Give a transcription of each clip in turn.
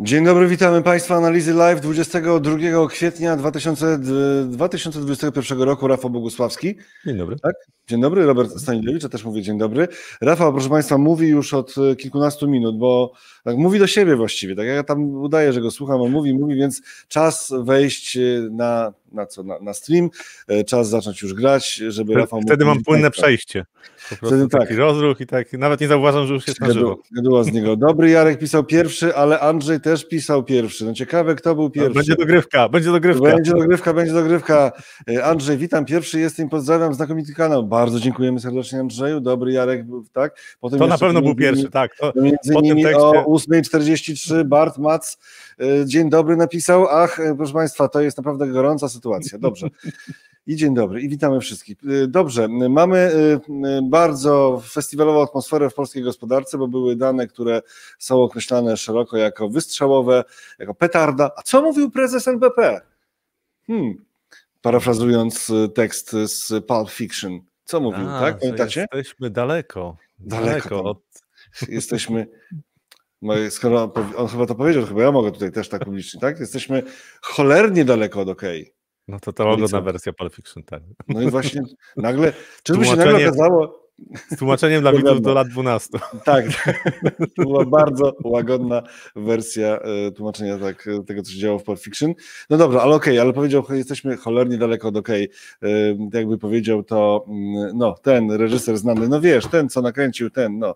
Dzień dobry, witamy Państwa. Analizy live 22 kwietnia 2000, 2021 roku. Rafał Bogusławski. Dzień dobry. Tak? Dzień dobry, Robert Stanilewicz, ja też mówię dzień dobry. Rafał, proszę Państwa, mówi już od e, kilkunastu minut, bo tak mówi do siebie właściwie. Tak ja tam udaję, że go słucham, on mówi, mówi, więc czas wejść e, na na co? Na, na stream. E, czas zacząć już grać, żeby Wtedy Rafał... Wtedy mam płynne tak, tak. przejście. Wtedy tak. rozruch i tak, nawet nie zauważam, że już się na żywo. z niego. Dobry Jarek pisał pierwszy, ale Andrzej też pisał pierwszy. No ciekawe, kto był no, pierwszy. Będzie dogrywka, będzie dogrywka. Będzie dogrywka, będzie dogrywka. E, Andrzej, witam. Pierwszy jestem, pozdrawiam, znakomity kanał. Bardzo dziękujemy serdecznie Andrzeju. Dobry Jarek, tak? Potem to na pewno był pierwszy, tak. To, między innymi o 8.43 Bart Mac E, dzień dobry napisał, ach, e, proszę Państwa, to jest naprawdę gorąca sytuacja. Dobrze. I dzień dobry i witamy wszystkich. E, dobrze, mamy bardzo festiwalową atmosferę w polskiej gospodarce, bo były dane, które są określane szeroko jako wystrzałowe, jako petarda. A co mówił prezes NBP? Hmm, parafrazując tekst z Pulp Fiction. Co mówił, A, tak? Pamiętacie? Jesteśmy daleko. Daleko. daleko od... Jesteśmy no on chyba to powiedział, chyba ja mogę tutaj też tak publicznie, tak? Jesteśmy cholernie daleko od OK. No to ta łagodna wersja Pulp Fiction, tak. No i właśnie nagle, czyżby się nagle okazało... Z tłumaczeniem dla widzów do lat 12. Tak, tak, to była bardzo łagodna wersja e, tłumaczenia tak, e, tego, co się działo w Pulp Fiction. No dobra, ale okej, okay, ale powiedział, jesteśmy cholernie daleko od okej. Okay. E, jakby powiedział to, mm, no, ten reżyser znany, no wiesz, ten, co nakręcił, ten, no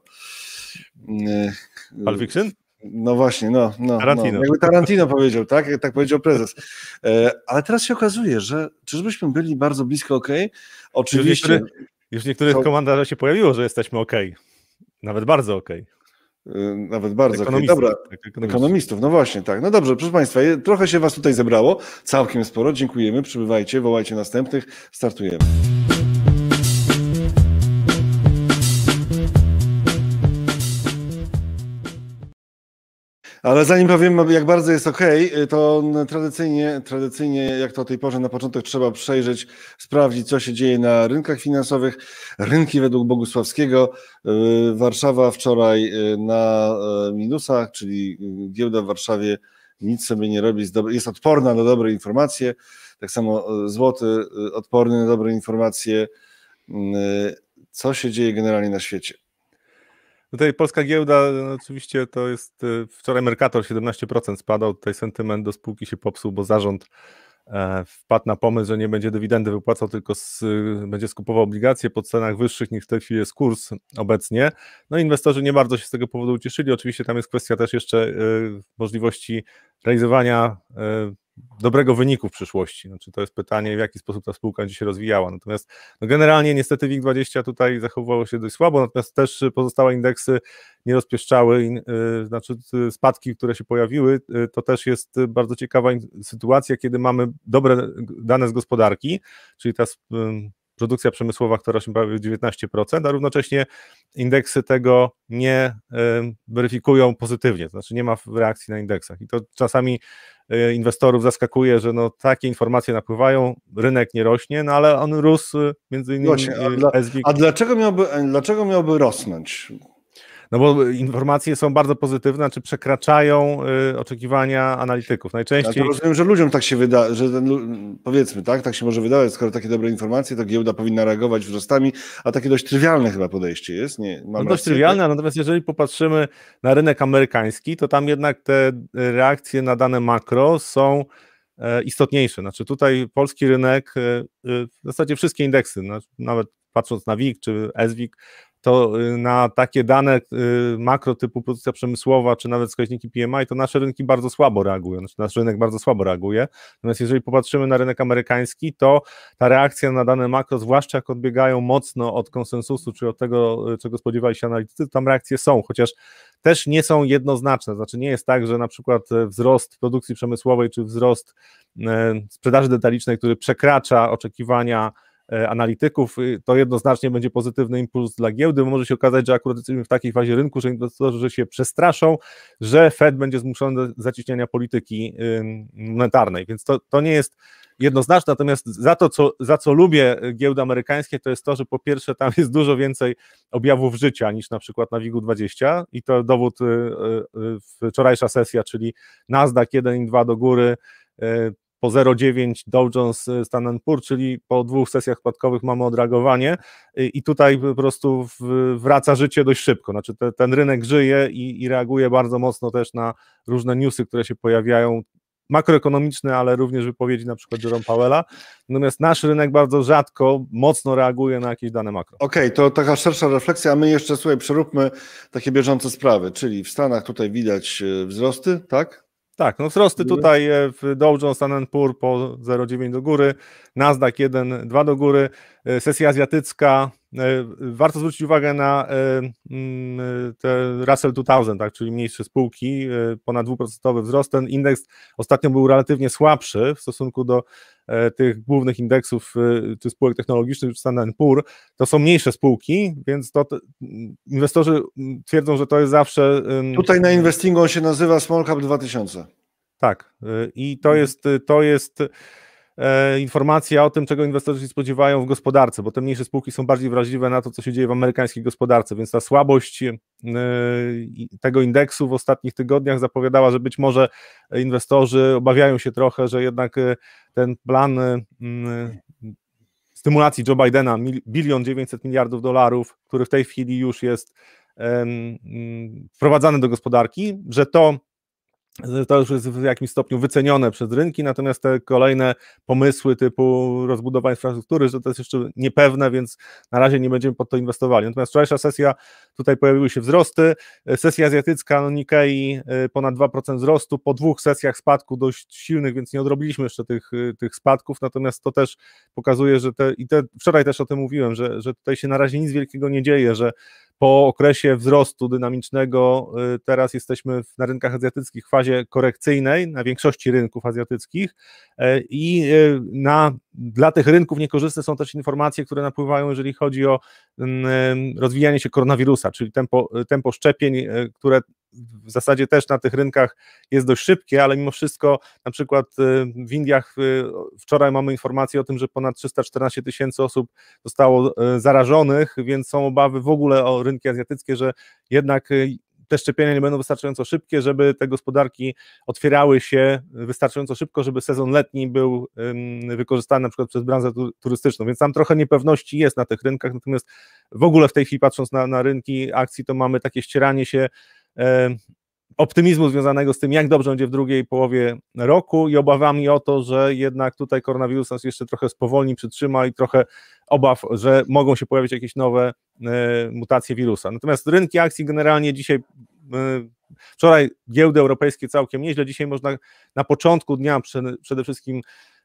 Pulp Fiction? No właśnie, no. no, no. Tarantino. no. Jakby Tarantino powiedział, tak? Jak tak powiedział prezes. E, ale teraz się okazuje, że czyżbyśmy byli bardzo blisko OK? Oczywiście. Już, niektóry, już niektórych to... komandarzach się pojawiło, że jesteśmy OK. Nawet bardzo OK. E, nawet bardzo. Ekonomistów, Dobra, tak, ekonomistów. no właśnie, tak. No dobrze, proszę Państwa, trochę się Was tutaj zebrało, całkiem sporo. Dziękujemy, przybywajcie, wołajcie następnych, startujemy. Ale zanim powiem, jak bardzo jest ok, to tradycyjnie, tradycyjnie, jak to o tej porze, na początek trzeba przejrzeć, sprawdzić, co się dzieje na rynkach finansowych. Rynki według Bogusławskiego. Y, Warszawa wczoraj y, na e, minusach, czyli y, giełda w Warszawie nic sobie nie robi, jest odporna na dobre informacje. Tak samo e, złoty odporny na dobre informacje. Mm, co się dzieje generalnie na świecie? Tutaj polska giełda, no, oczywiście to jest y, wczoraj Mercator 17% spadał, tutaj sentyment do spółki się popsuł, bo zarząd e, wpadł na pomysł, że nie będzie dywidendy wypłacał, tylko z, y, będzie skupował obligacje po cenach wyższych niż w tej chwili jest kurs obecnie. No inwestorzy nie bardzo się z tego powodu ucieszyli. Oczywiście tam jest kwestia też jeszcze y, możliwości realizowania dobrego wyniku w przyszłości. Znaczy, to jest pytanie, w jaki sposób ta spółka będzie się rozwijała. Natomiast no generalnie niestety WIG20 tutaj zachowywało się dość słabo, natomiast też pozostałe indeksy nie rozpieszczały, y, znaczy spadki, które się pojawiły, y, to też jest bardzo ciekawa sytuacja, kiedy mamy dobre dane z gospodarki, czyli ta produkcja przemysłowa, która się bawi 19%, a równocześnie indeksy tego nie weryfikują pozytywnie, to znaczy nie ma reakcji na indeksach. I to czasami E, inwestorów zaskakuje, że no, takie informacje napływają, rynek nie rośnie, no ale on rósł między innymi. Właśnie, a, dla, a dlaczego, miałby, dlaczego miałby rosnąć? No bo informacje są bardzo pozytywne, czy przekraczają y, oczekiwania analityków. Najczęściej. Ja rozumiem, że ludziom tak się wyda, że ten, powiedzmy, tak, tak się może wydawać, skoro takie dobre informacje, to giełda powinna reagować wzrostami, a takie dość trywialne chyba podejście jest. Nie, no dość rację, trywialne, tak? natomiast jeżeli popatrzymy na rynek amerykański, to tam jednak te reakcje na dane makro są e, istotniejsze. Znaczy tutaj polski rynek, e, e, w zasadzie wszystkie indeksy, nawet patrząc na WIG czy SWIG, to y, na takie dane y, makro typu produkcja przemysłowa, czy nawet wskaźniki PMI, to nasze rynki bardzo słabo reagują, znaczy nasz rynek bardzo słabo reaguje. Natomiast jeżeli popatrzymy na rynek amerykański, to ta reakcja na dane makro, zwłaszcza jak odbiegają mocno od konsensusu, czy od tego, y, czego spodziewali się analitycy, tam reakcje są, chociaż też nie są jednoznaczne. Znaczy nie jest tak, że na przykład wzrost produkcji przemysłowej, czy wzrost sprzedaży detalicznej, który przekracza oczekiwania, E, analityków, y, to jednoznacznie będzie pozytywny impuls dla giełdy, bo może się okazać, że akurat jesteśmy w takiej fazie rynku, że inwestorzy się przestraszą, że Fed będzie zmuszony do zacieśniania polityki y, monetarnej, więc to, to nie jest jednoznaczne, natomiast za to, co, za co lubię giełdy amerykańskie, to jest to, że po pierwsze tam jest dużo więcej objawów życia niż na przykład na WIG-20 i to dowód y, wczorajsza sesja, czyli Nasdaq 2 do góry, po 0,9 Dow Jones y, Stan Poor, czyli po dwóch sesjach spadkowych mamy odreagowanie y, i tutaj po prostu wraca życie dość szybko. Znaczy te, ten rynek żyje i, i reaguje bardzo mocno też na różne newsy, które się pojawiają makroekonomiczne, ale również wypowiedzi na przykład Jerome Powella. Natomiast nasz rynek bardzo rzadko, mocno reaguje na jakieś dane makro. Okej, okay, to taka szersza refleksja, a my jeszcze, słuchaj, przeróbmy takie bieżące sprawy, czyli w Stanach tutaj widać y, wzrosty, tak? Tak, no wzrosty tutaj e, w Dow Jones Poor po 0,9 do góry, Nasdaq 1,2 do góry, e, sesja azjatycka E, warto zwrócić uwagę na e, mm, e, te Russell 2000, tak, czyli mniejsze spółki, ponad dwuprocentowy wzrost. Ten indeks ostatnio był relatywnie słabszy w stosunku do tych głównych indeksów czy spółek technologicznych czy Standard Poor. To są mniejsze spółki, więc to mm, inwestorzy mm, twierdzą, że to jest zawsze... Tutaj na investingu on się nazywa Small Cap 2000. Tak i to mhm. jest, to jest E, informacja o tym, czego inwestorzy się spodziewają w gospodarce, bo te mniejsze spółki są bardziej wrażliwe na to, co się dzieje w amerykańskiej gospodarce, więc ta słabość e, tego indeksu w ostatnich tygodniach zapowiadała, że być może inwestorzy obawiają się trochę, że jednak e, ten plan mm, stymulacji Joe Bidena, bilion 900 miliardów dolarów, który w tej chwili już jest mm, wprowadzany do gospodarki, że to to już jest w jakimś stopniu wycenione przez rynki, natomiast te kolejne pomysły typu rozbudowa infrastruktury, że to jest jeszcze niepewne, więc na razie nie będziemy pod to inwestowali. Natomiast wczorajsza sesja, tutaj pojawiły się wzrosty. E, sesja azjatycka, no Nikkei e, ponad 2% wzrostu, po dwóch sesjach spadku dość silnych, więc nie odrobiliśmy jeszcze tych, e, tych spadków, natomiast to też pokazuje, że te, i te, wczoraj też o tym mówiłem, że, że tutaj się na razie nic wielkiego nie dzieje, że po okresie wzrostu dynamicznego y, teraz jesteśmy na rynkach azjatyckich w fazie korekcyjnej, na większości rynków azjatyckich e, i y, na, dla tych rynków niekorzystne są też informacje, które napływają, jeżeli chodzi o mm, y, rozwijanie się koronawirusa, czyli tempo, tempo szczepień, które w zasadzie też na tych rynkach jest dość szybkie, ale mimo wszystko na przykład y, w Indiach y, wczoraj mamy informację o tym, że ponad 314 tysięcy osób zostało y, zarażonych, więc są obawy w ogóle o rynki azjatyckie, że jednak te szczepienia nie będą wystarczająco szybkie, żeby te gospodarki otwierały się wystarczająco szybko, żeby sezon letni był wykorzystany na przykład przez branżę turystyczną. Więc tam trochę niepewności jest na tych rynkach, natomiast w ogóle w tej chwili patrząc na, na rynki akcji, to mamy takie ścieranie się optymizmu związanego z tym, jak dobrze będzie w drugiej połowie roku i obawami o to, że jednak tutaj koronawirus nas jeszcze trochę spowolni, przytrzyma i trochę obaw, że mogą się pojawić jakieś nowe e, mutacje wirusa. Natomiast rynki akcji generalnie dzisiaj e, Wczoraj giełdy europejskie całkiem nieźle, dzisiaj można na początku dnia przede wszystkim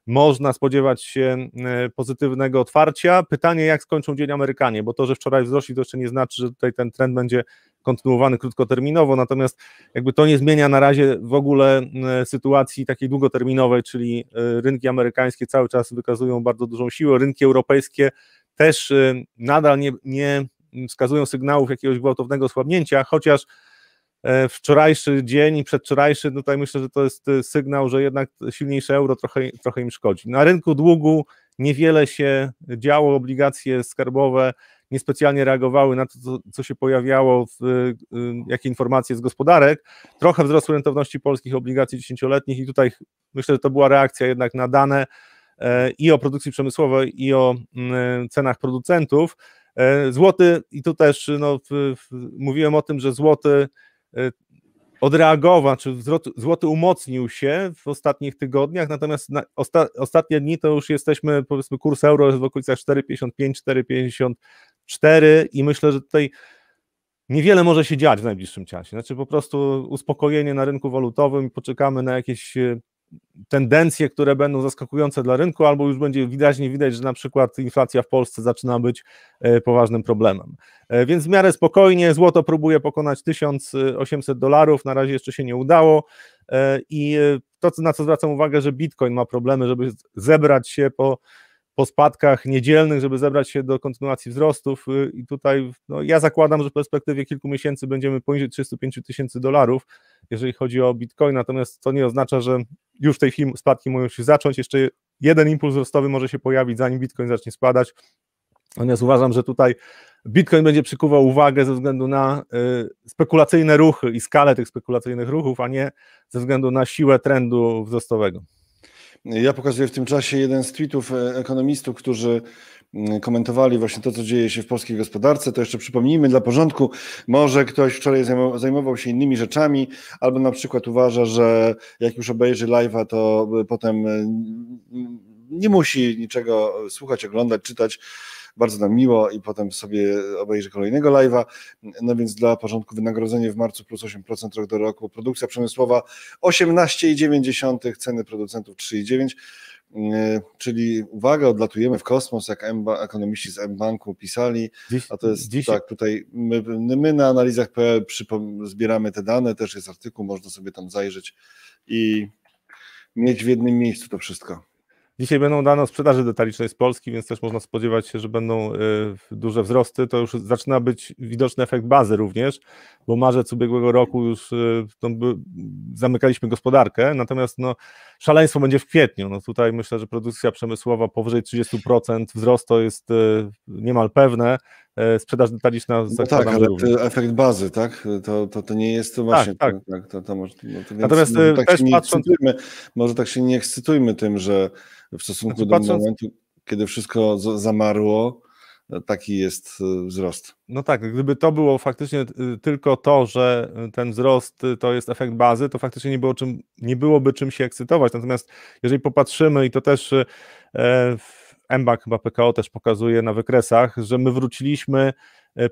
można spodziewać się e, pozytywnego otwarcia. Pytanie, jak skończą dzień Amerykanie, bo to, że wczoraj wzrośli, to jeszcze nie znaczy, że tutaj ten trend będzie kontynuowany krótkoterminowo, natomiast jakby to nie zmienia na razie w ogóle e, sytuacji takiej długoterminowej, czyli e, rynki amerykańskie cały czas wykazują bardzo dużą siłę, rynki europejskie też nadal nie, nie wskazują sygnałów jakiegoś gwałtownego słabnięcia, chociaż E, wczorajszy dzień i przedwczorajszy, no tutaj myślę, że to jest sygnał, że jednak silniejsze euro trochę, trochę im szkodzi. Na rynku długu niewiele się działo, obligacje skarbowe niespecjalnie reagowały na to, co, co się pojawiało, w, y, y, jakie informacje z gospodarek. Trochę wzrostu rentowności polskich obligacji dziesięcioletnich i tutaj myślę, że to była reakcja jednak na dane e, i o produkcji przemysłowej, i o mm, e, cenach producentów. Złoty, i tu też no, mówiłem o tym, że złoty odreagował, czy znaczy złoty umocnił się w ostatnich tygodniach, natomiast na osta ostatnie dni to już jesteśmy, powiedzmy, kurs euro jest w okolicach 4,55, 4,54 i myślę, że tutaj niewiele może się dziać w najbliższym czasie. Znaczy po prostu uspokojenie na rynku walutowym, poczekamy na jakieś e, tendencje, które będą zaskakujące dla rynku, albo już będzie wyraźnie widać, że na przykład inflacja w Polsce zaczyna być e, poważnym problemem. E, więc w miarę spokojnie, złoto próbuje pokonać 1800 dolarów, na razie jeszcze się nie udało e, i to, na co zwracam uwagę, że Bitcoin ma problemy, żeby zebrać się po po spadkach niedzielnych, żeby zebrać się do kontynuacji wzrostów. Y, I tutaj no, ja zakładam, że w perspektywie kilku miesięcy będziemy poniżej 35 tysięcy dolarów, jeżeli chodzi o Bitcoin. Natomiast to nie oznacza, że już w tej chwili spadki mogą się zacząć. Jeszcze jeden impuls wzrostowy może się pojawić, zanim Bitcoin zacznie spadać. Natomiast uważam, że tutaj Bitcoin będzie przykuwał uwagę ze względu na y, spekulacyjne ruchy i skalę tych spekulacyjnych ruchów, a nie ze względu na siłę trendu wzrostowego. Ja pokazuję w tym czasie jeden z tweetów e, ekonomistów, którzy mm, komentowali właśnie to, co dzieje się w polskiej gospodarce. To jeszcze przypomnijmy dla porządku, może ktoś wczoraj zajmował się innymi rzeczami, albo na przykład uważa, że jak już obejrzy live'a, to e, potem e, nie musi niczego słuchać, oglądać, czytać bardzo nam miło i potem sobie obejrzę kolejnego live'a. No więc dla porządku wynagrodzenie w marcu plus 8% rok do roku, produkcja przemysłowa 18,9, ceny producentów 3,9 e, czyli uwaga, odlatujemy w kosmos, jak ekonomiści z M-Banku pisali, a to jest Dziś... tak, tutaj my, my na analizach.pl zbieramy te dane, też jest artykuł, można sobie tam zajrzeć i mieć w jednym miejscu to wszystko. Dzisiaj będą dane o sprzedaży detalicznej z Polski, więc też można spodziewać się, że będą y, duże wzrosty. To już zaczyna być widoczny efekt bazy również, bo marzec ubiegłego roku już y, no, zamykaliśmy gospodarkę, natomiast no, szaleństwo będzie w kwietniu. No tutaj myślę, że produkcja przemysłowa powyżej 30% wzrost to jest e, niemal pewne. E, sprzedaż detaliczna no Tak, ale e, efekt bazy, tak? To, to, to nie jest to tak, właśnie. Tak, tak. tak to, to może, no to Natomiast może tak też się nie Może tak się nie ekscytujmy tym, że w stosunku znaczy, do patrząc... momentu, kiedy wszystko zamarło, taki jest y, wzrost. No tak, gdyby to było faktycznie y, tylko to, że y, ten wzrost to jest efekt bazy, to faktycznie nie, było czym, nie byłoby czym się ekscytować. Natomiast jeżeli popatrzymy i to też e, MBAK chyba PKO też pokazuje na wykresach, że my wróciliśmy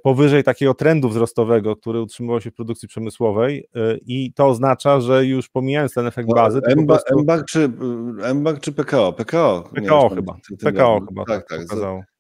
powyżej takiego trendu wzrostowego, który utrzymywał się w produkcji przemysłowej i to oznacza, że już pomijając ten efekt no, bazy... No, MBAK, prostu... czy, MBAK czy PKO? PKO, PKO, chyba. PKO chyba tak, tak, tak, tak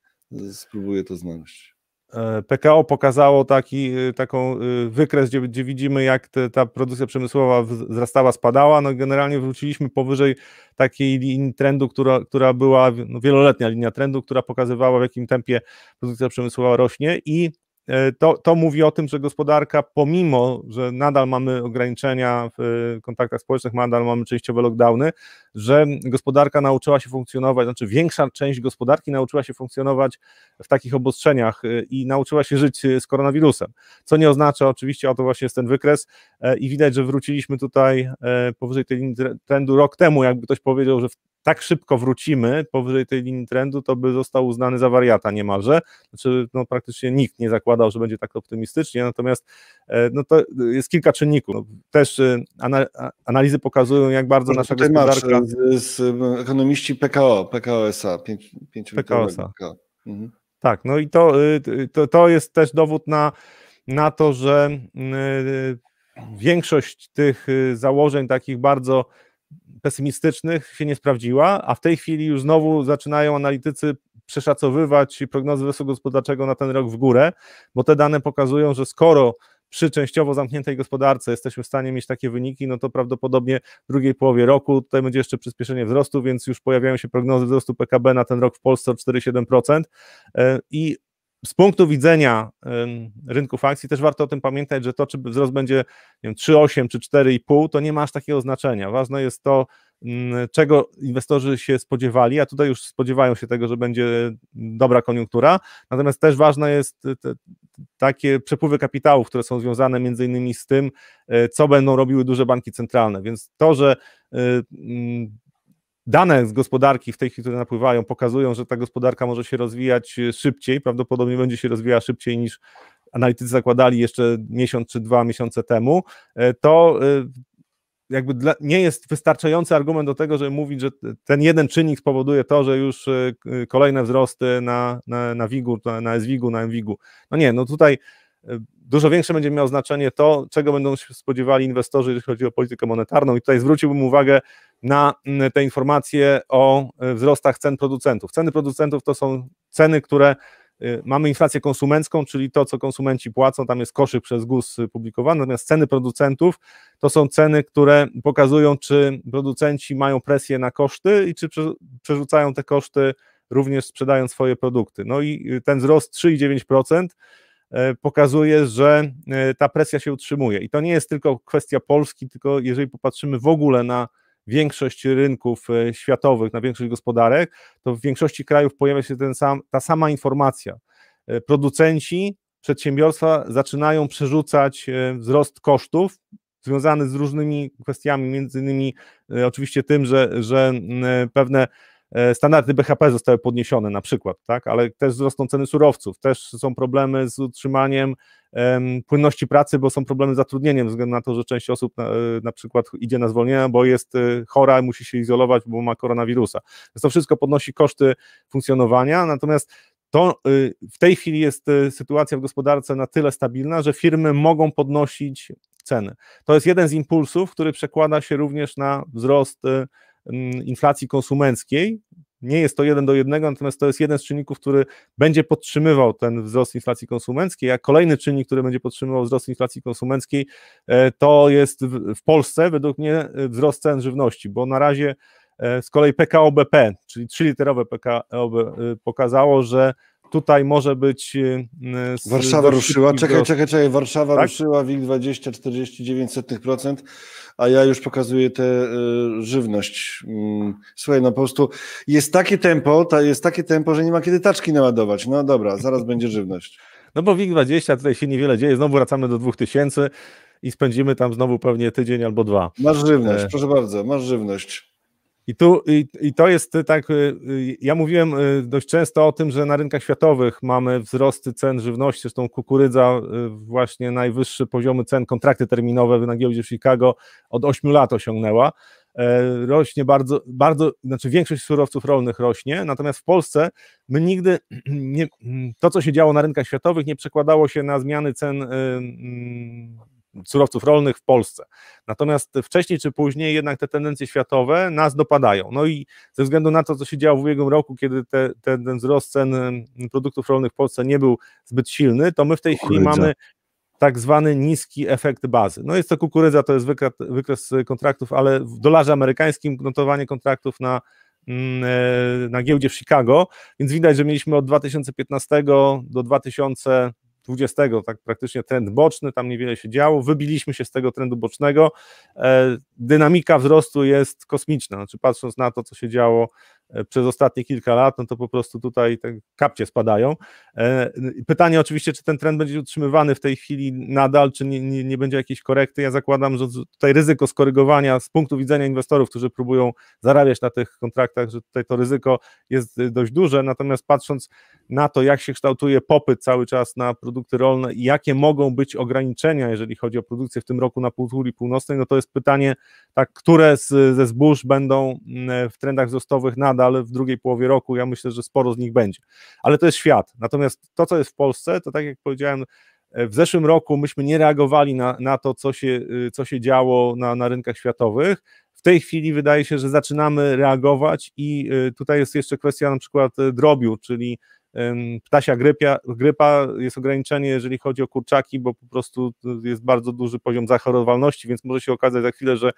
Spróbuję to znaleźć. E, PKO pokazało taki y, taką y, wykres, gdzie, gdzie widzimy, jak te, ta produkcja przemysłowa wzrastała, spadała. No generalnie wróciliśmy powyżej takiej linii trendu, która, która była no wieloletnia linia trendu, która pokazywała, w jakim tempie produkcja przemysłowa rośnie i E, to, to mówi o tym, że gospodarka, pomimo, że nadal mamy ograniczenia w e, kontaktach społecznych, nadal mamy częściowe lockdowny, że gospodarka nauczyła się funkcjonować, znaczy większa część gospodarki nauczyła się funkcjonować w takich obostrzeniach e, i nauczyła się żyć z koronawirusem. Co nie oznacza oczywiście, a to właśnie jest ten wykres, i widać, że wróciliśmy tutaj powyżej tej trendu rok temu, jakby ktoś powiedział, że w tak szybko wrócimy powyżej tej linii trendu, to by został uznany za wariata niemalże. Znaczy, no, praktycznie nikt nie zakładał, że będzie tak optymistycznie, natomiast e, no, to jest kilka czynników. No, też e, analizy pokazują, jak bardzo no, nasza gospodarka... Masz e, z, z ekonomiści PKO, PKO SA, pięć, pięć PKO SA. Mhm. Tak, no i to, y, to, to jest też dowód na, na to, że y, y, większość tych założeń takich bardzo pesymistycznych się nie sprawdziła, a w tej chwili już znowu zaczynają analitycy przeszacowywać prognozy wzrostu gospodarczego na ten rok w górę, bo te dane pokazują, że skoro przy częściowo zamkniętej gospodarce jesteśmy w stanie mieć takie wyniki, no to prawdopodobnie w drugiej połowie roku tutaj będzie jeszcze przyspieszenie wzrostu, więc już pojawiają się prognozy wzrostu PKB na ten rok w Polsce o 4,7% e, i z punktu widzenia rynków akcji też warto o tym pamiętać, że to, czy wzrost będzie 3,8 czy 4,5, to nie ma aż takiego znaczenia. Ważne jest to, mm, czego inwestorzy się spodziewali, a tutaj już spodziewają się tego, że będzie dobra koniunktura. Natomiast też ważne jest e, takie przepływy kapitałów, które są związane między innymi z tym, e, co będą robiły duże banki centralne. Więc to, że e, mm, dane z gospodarki w tej chwili, które napływają, pokazują, że ta gospodarka może się rozwijać e, szybciej, prawdopodobnie będzie się rozwijała szybciej niż analitycy zakładali jeszcze miesiąc czy dwa miesiące temu, e, to e, jakby dla, nie jest wystarczający argument do tego, żeby mówić, że ten jeden czynnik spowoduje to, że już kolejne wzrosty na, na, na WIG-u, na, na SWIG-u, na MWIG-u. No nie, no tutaj dużo większe będzie miało znaczenie to, czego będą się spodziewali inwestorzy, jeżeli chodzi o politykę monetarną. I tutaj zwróciłbym uwagę na mm, te informacje o e, wzrostach cen producentów. Ceny producentów to są ceny, które y, mamy inflację konsumencką, czyli to, co konsumenci płacą, tam jest koszyk przez GUS publikowany, natomiast ceny producentów to są ceny, które pokazują, czy producenci mają presję na koszty i czy przerzucają te koszty również sprzedając swoje produkty. No i y, ten wzrost 3,9% E, pokazuje, że e, ta presja się utrzymuje. I to nie jest tylko kwestia Polski, tylko jeżeli popatrzymy w ogóle na większość rynków e, światowych, na większość gospodarek, to w większości krajów pojawia się ten sam, ta sama informacja. Producenci, przedsiębiorstwa zaczynają przerzucać wzrost kosztów związany z różnymi kwestiami, między innymi oczywiście tym, że, że pewne E, standardy BHP zostały podniesione na przykład, tak? ale też wzrosną ceny surowców, też są problemy z utrzymaniem um, płynności pracy, bo są problemy z zatrudnieniem, ze względu na to, że część osób na, e, na przykład idzie na zwolnienia, bo jest e, chora i musi się izolować, bo ma koronawirusa. Więc to wszystko podnosi koszty funkcjonowania, natomiast to w tej chwili jest sytuacja w gospodarce na tyle stabilna, że firmy mogą podnosić ceny. To jest jeden z impulsów, który przekłada się również na wzrost Mm, inflacji konsumenckiej. Nie jest to jeden do jednego, natomiast to jest jeden z czynników, który będzie podtrzymywał ten wzrost inflacji konsumenckiej, a kolejny czynnik, który będzie podtrzymywał wzrost inflacji konsumenckiej, e, to jest w Polsce według mnie e, wzrost cen żywności, bo na razie e, z kolei PKOBP, czyli trzyliterowe PKOB, pokazało, że tutaj może być. Y, y, z, Warszawa ruszyła, czekaj, czekaj, czekaj. Warszawa tak? ruszyła WIG 20-49%, a ja już pokazuję tę y, żywność. Mm. Słuchaj, no po prostu jest takie tempo, ta, jest takie tempo, że nie ma kiedy taczki naładować. No dobra, zaraz będzie żywność. No bo WIG 20 tutaj się niewiele dzieje, znowu wracamy do 2000 i spędzimy tam znowu pewnie tydzień albo dwa. Masz żywność, e... proszę bardzo, masz żywność. I, tu, i, I to jest y, tak, y, y, ja mówiłem dość często o tym, że na rynkach światowych mamy wzrosty cen żywności, zresztą kukurydza, właśnie najwyższe poziomy cen, kontrakty terminowe na giełdzie w Chicago od 8 lat osiągnęła. E, rośnie bardzo, bardzo, znaczy większość surowców rolnych rośnie, natomiast w Polsce my nigdy nie, to, co się działo na rynkach światowych, nie przekładało się na zmiany cen mm, surowców rolnych w Polsce. Natomiast wcześniej czy później jednak te tendencje światowe nas dopadają. No i ze względu na to, co się działo w ubiegłym roku, kiedy te, te, ten wzrost cen produktów rolnych w Polsce nie był zbyt silny, to my w tej chwili mamy tak zwany niski efekt bazy. No jest to kukurydza, to jest wykres, wykres kontraktów, ale w dolarze amerykańskim notowanie kontraktów na mm, e, na giełdzie w Chicago, więc widać, że mieliśmy od 2015 do 2000 20, tak praktycznie trend boczny, tam niewiele się działo, wybiliśmy się z tego trendu bocznego, e, dynamika wzrostu jest kosmiczna, znaczy patrząc na to, co się działo E, przez ostatnie kilka lat, no to po prostu tutaj te kapcie spadają. E, pytanie oczywiście, czy ten trend będzie utrzymywany w tej chwili nadal, czy nie, nie, nie będzie jakiejś korekty. Ja zakładam, że tutaj ryzyko skorygowania z punktu widzenia inwestorów, którzy próbują zarabiać na tych kontraktach, że tutaj to ryzyko jest e, dość duże, natomiast patrząc na to, jak się kształtuje popyt cały czas na produkty rolne i jakie mogą być ograniczenia, jeżeli chodzi o produkcję w tym roku na półkuli północnej, no to jest pytanie, tak, które z, ze zbóż będą w trendach wzrostowych nadal ale w drugiej połowie roku. Ja myślę, że sporo z nich będzie. Ale to jest świat. Natomiast to, co jest w Polsce, to tak jak powiedziałem, e, w zeszłym roku myśmy nie reagowali na, na to, co się, y, co się działo na, na rynkach światowych. W tej chwili wydaje się, że zaczynamy reagować, i y, tutaj jest jeszcze kwestia na przykład e, drobiu, czyli Ptasia grypia, grypa jest ograniczenie, jeżeli chodzi o kurczaki, bo po prostu jest bardzo duży poziom zachorowalności, więc może się okazać za chwilę, że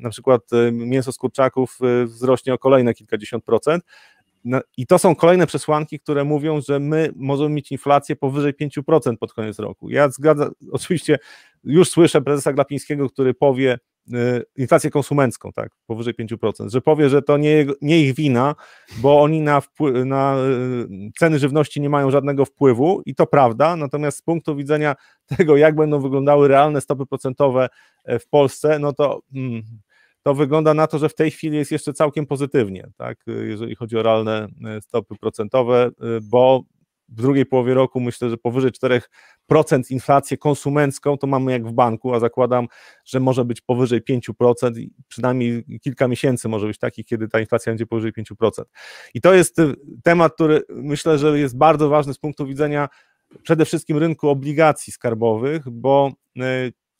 na przykład mięso z kurczaków e, wzrośnie o kolejne kilkadziesiąt procent. No I to są kolejne przesłanki, które mówią, że my możemy mieć inflację powyżej 5% pod koniec roku. Ja zgadzam, oczywiście już słyszę prezesa Glapińskiego, który powie, Y, inflację konsumencką, tak, powyżej 5%, że powie, że to nie, nie ich wina, bo oni na, na y, ceny żywności nie mają żadnego wpływu i to prawda, natomiast z punktu widzenia tego, jak będą wyglądały realne stopy procentowe e, w Polsce, no to mm, to wygląda na to, że w tej chwili jest jeszcze całkiem pozytywnie, tak, y, jeżeli chodzi o realne stopy procentowe, bo w drugiej połowie roku myślę, że powyżej 4% inflację konsumencką to mamy jak w banku, a zakładam, że może być powyżej 5% i przynajmniej kilka miesięcy może być takich, kiedy ta inflacja będzie powyżej 5%. I to jest y, temat, który myślę, że jest bardzo ważny z punktu widzenia przede wszystkim rynku obligacji skarbowych, bo y,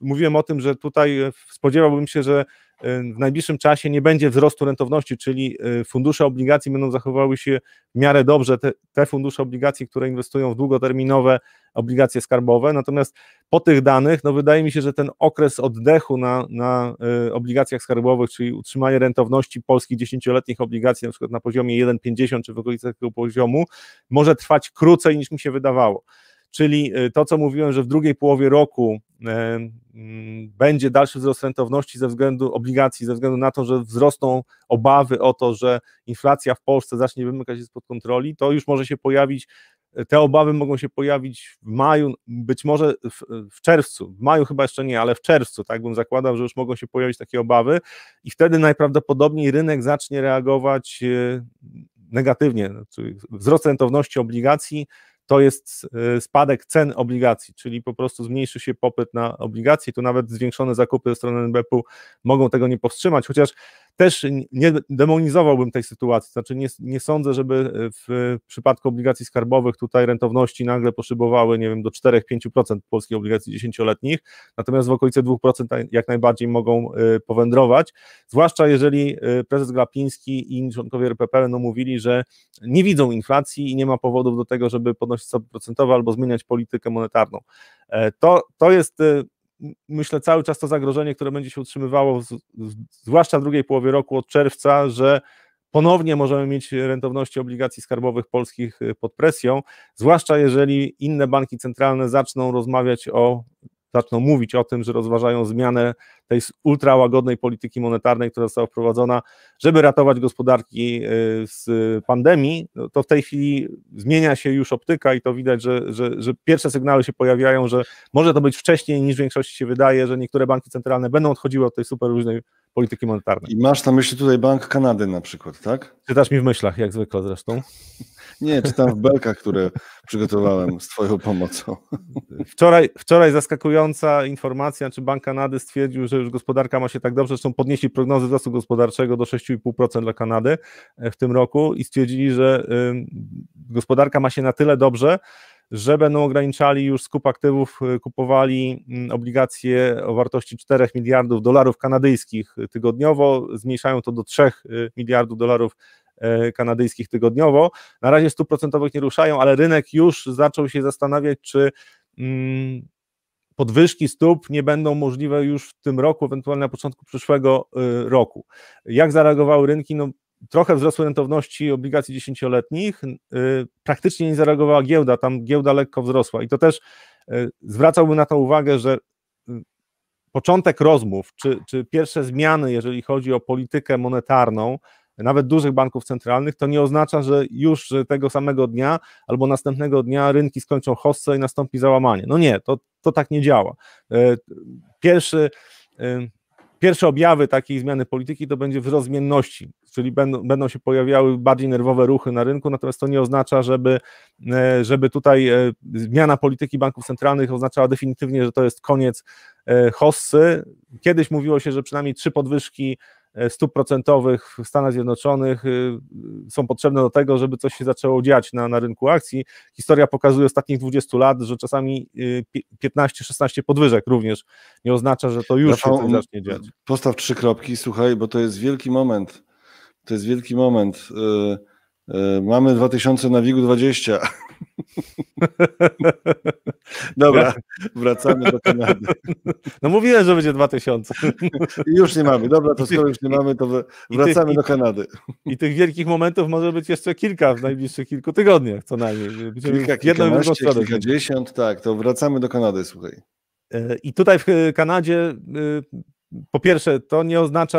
mówiłem o tym, że tutaj y, spodziewałbym się, że w najbliższym czasie nie będzie wzrostu rentowności, czyli y, fundusze obligacji będą zachowały się w miarę dobrze, te, te fundusze obligacji, które inwestują w długoterminowe obligacje skarbowe. Natomiast po tych danych, no wydaje mi się, że ten okres oddechu na, na y, obligacjach skarbowych, czyli utrzymanie rentowności polskich 10-letnich obligacji, na przykład na poziomie 1,50 czy w okolicach tego poziomu, może trwać krócej niż mi się wydawało czyli e, to, co mówiłem, że w drugiej połowie roku e, mm, będzie dalszy wzrost rentowności ze względu obligacji, ze względu na to, że wzrosną obawy o to, że inflacja w Polsce zacznie wymykać się spod kontroli, to już może się pojawić e, te obawy mogą się pojawić w maju, być może w, w, czerwcu, w maju chyba jeszcze nie, ale w czerwcu, tak bym zakładał, że już mogą się pojawić takie obawy i wtedy najprawdopodobniej rynek zacznie reagować negatywnie, znaczy wzrost rentowności obligacji to jest y, spadek cen obligacji, czyli po prostu zmniejszy się popyt na obligacje, tu nawet zwiększone zakupy ze strony NBP-u mogą tego nie powstrzymać, chociaż też nie demonizowałbym tej sytuacji, znaczy nie, nie sądzę, żeby e, w przypadku obligacji skarbowych tutaj rentowności nagle poszybowały, nie wiem, do 4-5% polskich obligacji dziesięcioletnich, natomiast w okolice 2% jak najbardziej mogą e, powędrować, zwłaszcza jeżeli e, prezes Glapiński i inni członkowie RPP będą no, mówili, że nie widzą inflacji i nie ma powodów do tego, żeby podnosić stopy procentowe albo zmieniać politykę monetarną. To, to jest myślę, cały czas to zagrożenie, które będzie się utrzymywało, z, zwłaszcza w drugiej połowie roku od czerwca, że ponownie możemy mieć rentowności obligacji skarbowych polskich y, pod presją, zwłaszcza jeżeli inne banki centralne zaczną rozmawiać o zaczną mówić o tym, że rozważają zmianę tej ultrałagodnej polityki monetarnej, która została wprowadzona, żeby ratować gospodarki y, z pandemii, no, to w tej chwili zmienia się już optyka i to widać, że, że, że pierwsze sygnały się pojawiają, że może to być wcześniej niż w większości się wydaje, że niektóre banki centralne będą odchodziły od tej super różnej polityki monetarnej. I masz na myśli tutaj Bank Kanady na przykład, tak? Czytasz mi w myślach, jak zwykle zresztą. Nie, czytam w belkach, które przygotowałem z Twoją pomocą. Wczoraj, wczoraj zaskakująca informacja, czy Bank Kanady stwierdził, że już gospodarka ma się tak dobrze, zresztą podnieśli prognozy wzrostu gospodarczego do 6,5% dla Kanady e, w tym roku i stwierdzili, że y, gospodarka ma się na tyle dobrze, że będą ograniczali już skup aktywów, y, kupowali mm, obligacje o wartości 4 miliardów dolarów kanadyjskich y, tygodniowo, zmniejszają to do 3 y, miliardów dolarów e, kanadyjskich tygodniowo. Na razie stóp procentowych nie ruszają, ale rynek już zaczął się zastanawiać, czy mm, podwyżki stóp nie będą możliwe już w tym roku, ewentualnie na początku przyszłego roku. Jak zareagowały rynki? No, trochę wzrosły rentowności obligacji dziesięcioletnich, y, praktycznie nie zareagowała giełda, tam giełda lekko wzrosła i to też y, zwracałbym na to uwagę, że y, początek rozmów, czy, czy pierwsze zmiany, jeżeli chodzi o politykę monetarną, nawet dużych banków centralnych, to nie oznacza, że już tego samego dnia albo następnego dnia rynki skończą hossę i nastąpi załamanie. No nie, to, to tak nie działa. Pierwszy Pierwsze objawy takiej zmiany polityki to będzie wzrost zmienności, czyli będą, będą się pojawiały bardziej nerwowe ruchy na rynku, natomiast to nie oznacza, żeby, e, żeby tutaj e, zmiana polityki banków centralnych oznaczała definitywnie, że to jest koniec e, hossy. Kiedyś mówiło się, że przynajmniej trzy podwyżki E, stóp procentowych w Stanach Zjednoczonych y, y, są potrzebne do tego, żeby coś się zaczęło dziać na, na rynku akcji. Historia pokazuje ostatnich 20 lat, że czasami 15-16 y, podwyżek również nie oznacza, że to już Rafał, się zacznie dziać. Postaw trzy kropki, słuchaj, bo to jest wielki moment. To jest wielki moment. Mamy 2000 na WIG-20. Dobra, wracamy do Kanady. No mówiłem, że będzie 2000. Już nie mamy. Dobra, to skoro już nie mamy, to wracamy tych, do Kanady. I tych wielkich momentów może być jeszcze kilka w najbliższych kilku tygodniach co najmniej. Kilka, kilka, kilkanaście, kilkadziesiąt, tak. To wracamy do Kanady, słuchaj. E, I tutaj w Kanadzie y, po pierwsze, to nie oznacza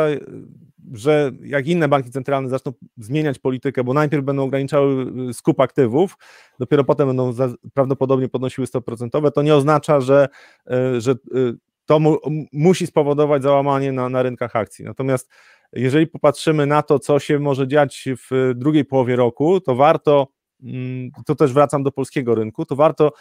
że jak inne banki centralne zaczną zmieniać politykę, bo najpierw będą ograniczały y, skup aktywów, dopiero potem będą za, prawdopodobnie podnosiły stopy procentowe, to nie oznacza, że, y, że y, to mu, musi spowodować załamanie na, na rynkach akcji. Natomiast jeżeli popatrzymy na to, co się może dziać w drugiej połowie roku, to warto, mm, to też wracam do polskiego rynku, to warto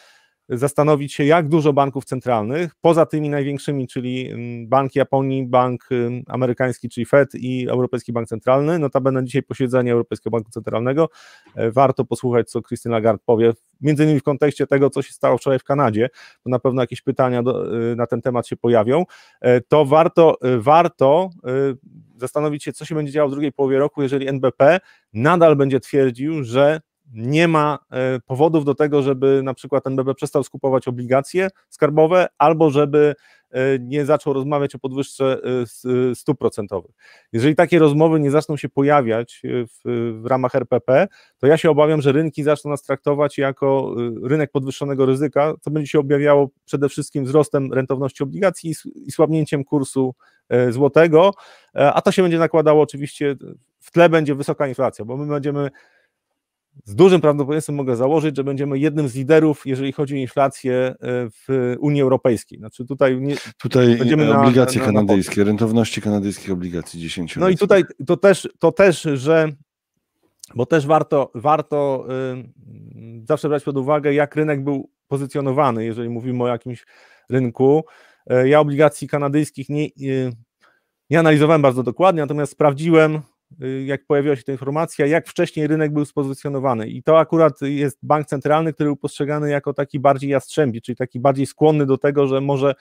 zastanowić się, jak dużo banków centralnych, poza tymi największymi, czyli mm, Bank Japonii, Bank mm, Amerykański, czyli Fed i Europejski Bank Centralny, notabene dzisiaj posiedzenie Europejskiego Banku Centralnego, e, warto posłuchać, co Christine Lagarde powie, między innymi w kontekście tego, co się stało wczoraj w Kanadzie, bo na pewno jakieś pytania do, e, na ten temat się pojawią, e, to warto, warto zastanowić się, co się będzie działo w drugiej połowie roku, jeżeli NBP nadal będzie twierdził, że nie ma e, powodów do tego, żeby na przykład NBP przestał skupować obligacje skarbowe albo żeby e, nie zaczął rozmawiać o podwyżce e, stóp procentowych. Jeżeli takie rozmowy nie zaczną się pojawiać w, w, ramach RPP, to ja się obawiam, że rynki zaczną nas traktować jako rynek podwyższonego ryzyka, co będzie się objawiało przede wszystkim wzrostem rentowności obligacji i słabnięciem kursu złotego, a to się będzie nakładało oczywiście, w tle będzie wysoka inflacja, bo my będziemy z dużym prawdopodobieństwem mogę założyć, że będziemy jednym z liderów, jeżeli chodzi o inflację e, w Unii Europejskiej. Znaczy tutaj nie, tutaj e, będziemy obligacje na, na, kanadyjskie, na rentowności kanadyjskich obligacji 10 No i tutaj to też, to też, że bo też warto, warto y, zawsze brać pod uwagę, jak rynek był pozycjonowany, jeżeli mówimy o jakimś rynku. Y, ja obligacji kanadyjskich nie, y, nie analizowałem bardzo dokładnie, natomiast sprawdziłem Y, jak pojawiła się ta informacja, jak wcześniej rynek był spozycjonowany. I to akurat jest bank centralny, który był postrzegany jako taki bardziej jastrzębi, czyli taki bardziej skłonny do tego, że może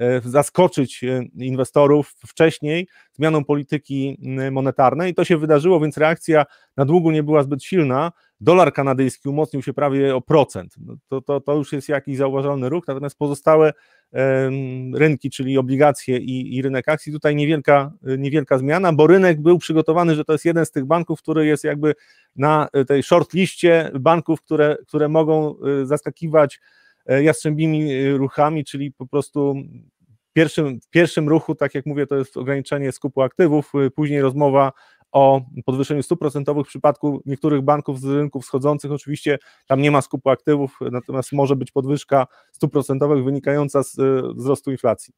E, zaskoczyć e, inwestorów wcześniej zmianą polityki monetarnej. To się wydarzyło, więc reakcja na długu nie była zbyt silna. Dolar kanadyjski umocnił się prawie o procent. No, to, to, to już jest jakiś zauważalny ruch, natomiast pozostałe rynki, czyli obligacje i, i rynek akcji, tutaj niewielka, e, niewielka zmiana, bo rynek był przygotowany, że to jest jeden z tych banków, który jest jakby na tej short liście banków, które, które mogą zaskakiwać E, jastrzębimi e, ruchami, czyli po prostu w pierwszym, w pierwszym ruchu, tak jak mówię, to jest ograniczenie skupu aktywów, e, później rozmowa o podwyższeniu stóp procentowych w przypadku niektórych banków z rynków wschodzących. Oczywiście tam nie ma skupu aktywów, natomiast może być podwyżka stóp procentowych wynikająca z wzrostu inflacji.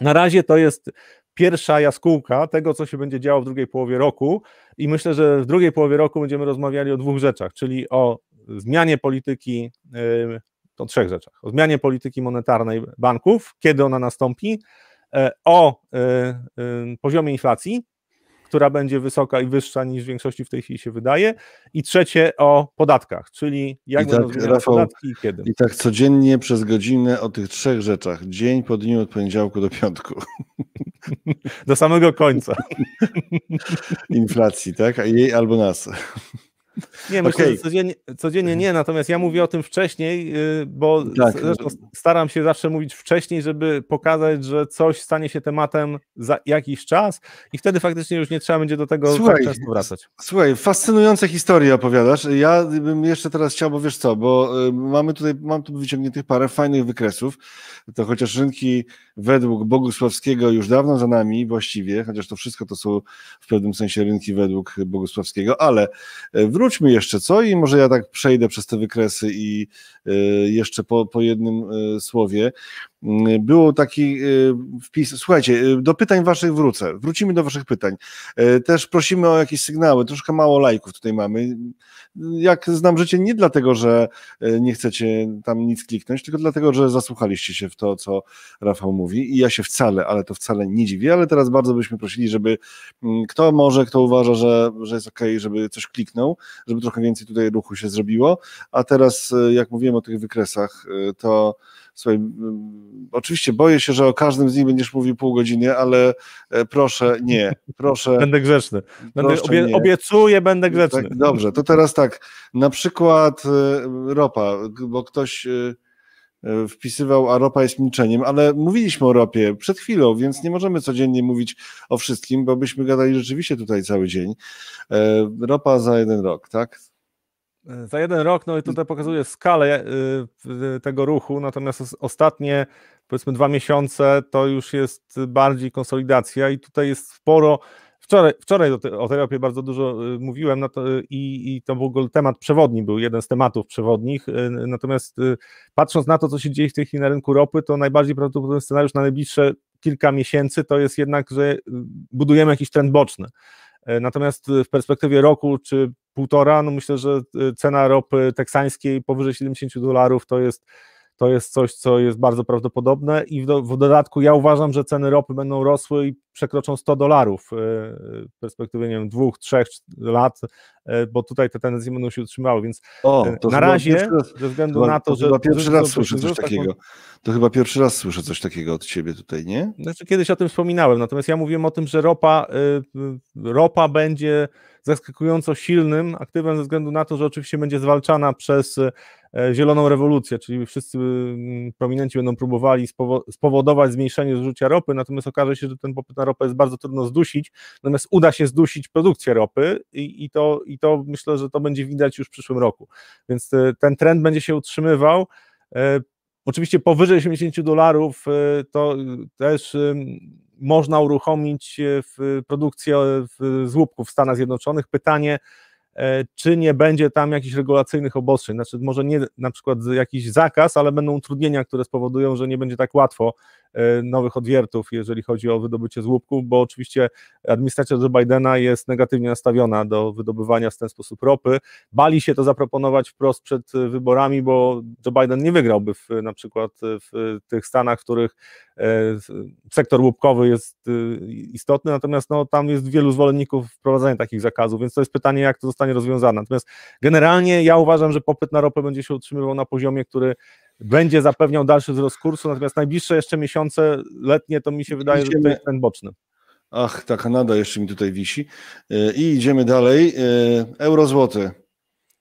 Na razie to jest pierwsza jaskółka tego, co się będzie działo w drugiej połowie roku i myślę, że w drugiej połowie roku będziemy rozmawiali o dwóch rzeczach, czyli o zmianie polityki o trzech rzeczach. O zmianie polityki monetarnej banków, kiedy ona nastąpi, e, o e, e, poziomie inflacji, która będzie wysoka i wyższa niż w większości w tej chwili się wydaje. I trzecie o podatkach, czyli jak I tak, będą podatki i kiedy. I tak codziennie przez godzinę o tych trzech rzeczach. Dzień po dniu od poniedziałku do piątku. Do samego końca. Inflacji, tak? A jej albo nas. Nie, myślę, okay. że codziennie, codziennie nie, natomiast ja mówię o tym wcześniej, y, bo tak. staram się zawsze mówić wcześniej, żeby pokazać, że coś stanie się tematem za jakiś czas i wtedy faktycznie już nie trzeba będzie do tego słuchaj, tak często wracać. Słuchaj, fascynujące historie opowiadasz. Ja bym jeszcze teraz chciał, bo wiesz co, bo y, mamy tutaj, mam tu wyciągniętych parę fajnych wykresów, to chociaż rynki według Bogusławskiego już dawno za nami właściwie, chociaż to wszystko to są w pewnym sensie rynki według Bogusławskiego, ale y, wróć wróćmy jeszcze, co? I może ja tak przejdę przez te wykresy i y, jeszcze po, po jednym y, słowie. Y, Było taki y, wpis. Słuchajcie, y, do pytań waszych wrócę. Wrócimy do waszych pytań. Też prosimy o jakieś sygnały. Troszkę mało lajków tutaj mamy. Jak znam życie, nie dlatego, że nie chcecie tam nic kliknąć, tylko dlatego, że zasłuchaliście się w to, co Rafał mówi. I ja się wcale, ale to wcale nie dziwię, ale teraz bardzo byśmy prosili, żeby mm, kto może, kto uważa, że, że jest ok, żeby coś kliknął, żeby trochę więcej tutaj ruchu się zrobiło. A teraz, jak mówiłem o tych wykresach, to Słuchaj, oczywiście boję się, że o każdym z nich będziesz mówił pół godziny, ale e, proszę nie, proszę. Będę grzeczny. Będę, obie, obiecuję, będę tak, grzeczny. Tak, dobrze, to teraz tak, na przykład e, ropa, bo ktoś e, wpisywał, a ropa jest milczeniem, ale mówiliśmy o ropie przed chwilą, więc nie możemy codziennie mówić o wszystkim, bo byśmy gadali rzeczywiście tutaj cały dzień. Ropa za jeden rok, tak? E, za jeden rok, no i tutaj pokazuje skalę e, e, tego ruchu, natomiast ostatnie powiedzmy dwa miesiące to już jest bardziej konsolidacja i tutaj jest sporo. Wczoraj, wczoraj o, terapii bardzo dużo mówiłem na no to, i, i to w ogóle temat przewodni był jeden z tematów przewodnich. Natomiast patrząc na to, co się dzieje w tej chwili na rynku ropy, to najbardziej prawdopodobny scenariusz na najbliższe kilka miesięcy to jest jednak, że budujemy jakiś trend boczny. Natomiast w perspektywie roku czy półtora, no myślę, że y, cena ropy teksańskiej powyżej 70 dolarów to jest to jest coś, co jest bardzo prawdopodobne i w, do, w dodatku ja uważam, że ceny ropy będą rosły i przekroczą 100 dolarów e, w perspektywie, nie wiem, dwóch, trzech lat, e, bo tutaj te tendencje będą się utrzymały, więc o, e, na razie raz, ze względu na to, to że... Chyba pierwszy raz słyszę coś takiego. To chyba pierwszy raz słyszę coś takiego od ciebie tutaj, nie? Znaczy kiedyś o tym wspominałem, natomiast ja mówiłem o tym, że ropa, ropa będzie zaskakująco silnym aktywem ze względu na to, że oczywiście będzie zwalczana przez E, zieloną rewolucję, czyli wszyscy mm, prominenci będą próbowali spowodować zmniejszenie zużycia ropy, natomiast okaże się, że ten popyt na ropę jest bardzo trudno zdusić, natomiast uda się zdusić produkcję ropy i, i, to, i to myślę, że to będzie widać już w przyszłym roku. Więc e, ten trend będzie się utrzymywał. E, oczywiście powyżej 80 dolarów to też można uruchomić w produkcję w złupków w Stanach Zjednoczonych. Pytanie, E, czy nie będzie tam jakichś regulacyjnych obostrzeń. Znaczy, może nie na przykład jakiś zakaz, ale będą utrudnienia, które spowodują, że nie będzie tak łatwo e, nowych odwiertów, jeżeli chodzi o wydobycie z łupków, bo oczywiście administracja Joe Bidena jest negatywnie nastawiona do wydobywania w ten sposób ropy. Bali się to zaproponować wprost przed wyborami, bo Joe Biden nie wygrałby w, na przykład w tych Stanach, w których e, sektor łupkowy jest istotny, natomiast no, tam jest wielu zwolenników wprowadzania takich zakazów, więc to jest pytanie, jak to zostanie zostanie rozwiązana. Natomiast generalnie ja uważam, że popyt na ropę będzie się utrzymywał na poziomie, który będzie zapewniał dalszy wzrost kursu, natomiast najbliższe jeszcze miesiące letnie to mi się wydaje, że to jest ten boczny. Ach, ta Kanada jeszcze mi tutaj wisi. E, I idziemy dalej. E, eurozłoty.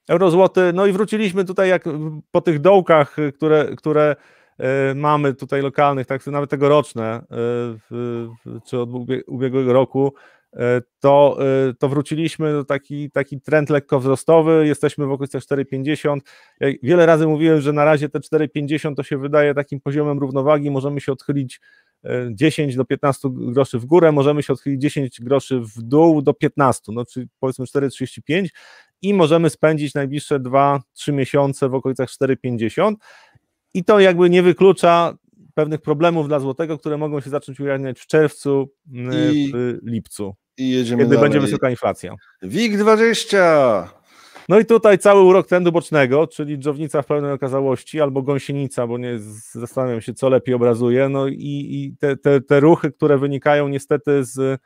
Eurozłoty, no i wróciliśmy tutaj jak po tych dołkach, które, które e, mamy tutaj lokalnych, tak nawet tegoroczne, czy od ubiegłego roku, E, to, e, to wróciliśmy do taki, taki trend lekko wzrostowy, jesteśmy w okolicach 4,50. Wiele razy mówiłem, że na razie te 4,50 to się wydaje takim poziomem równowagi, możemy się odchylić 10 e, do 15 groszy w górę, możemy się odchylić 10 groszy w dół do 15, no czyli powiedzmy 4,35 i możemy spędzić najbliższe 2-3 miesiące w okolicach 4,50 i to jakby nie wyklucza pewnych problemów dla złotego, które mogą się zacząć ujawniać w czerwcu, I... w lipcu. I jedziemy kiedy dalej. będzie wysoka inflacja. WIG20! No i tutaj cały urok trendu bocznego, czyli dżownica w pełnej okazałości albo gąsienica, bo nie zastanawiam się, co lepiej obrazuje. No i, i te, te, te ruchy, które wynikają niestety z m,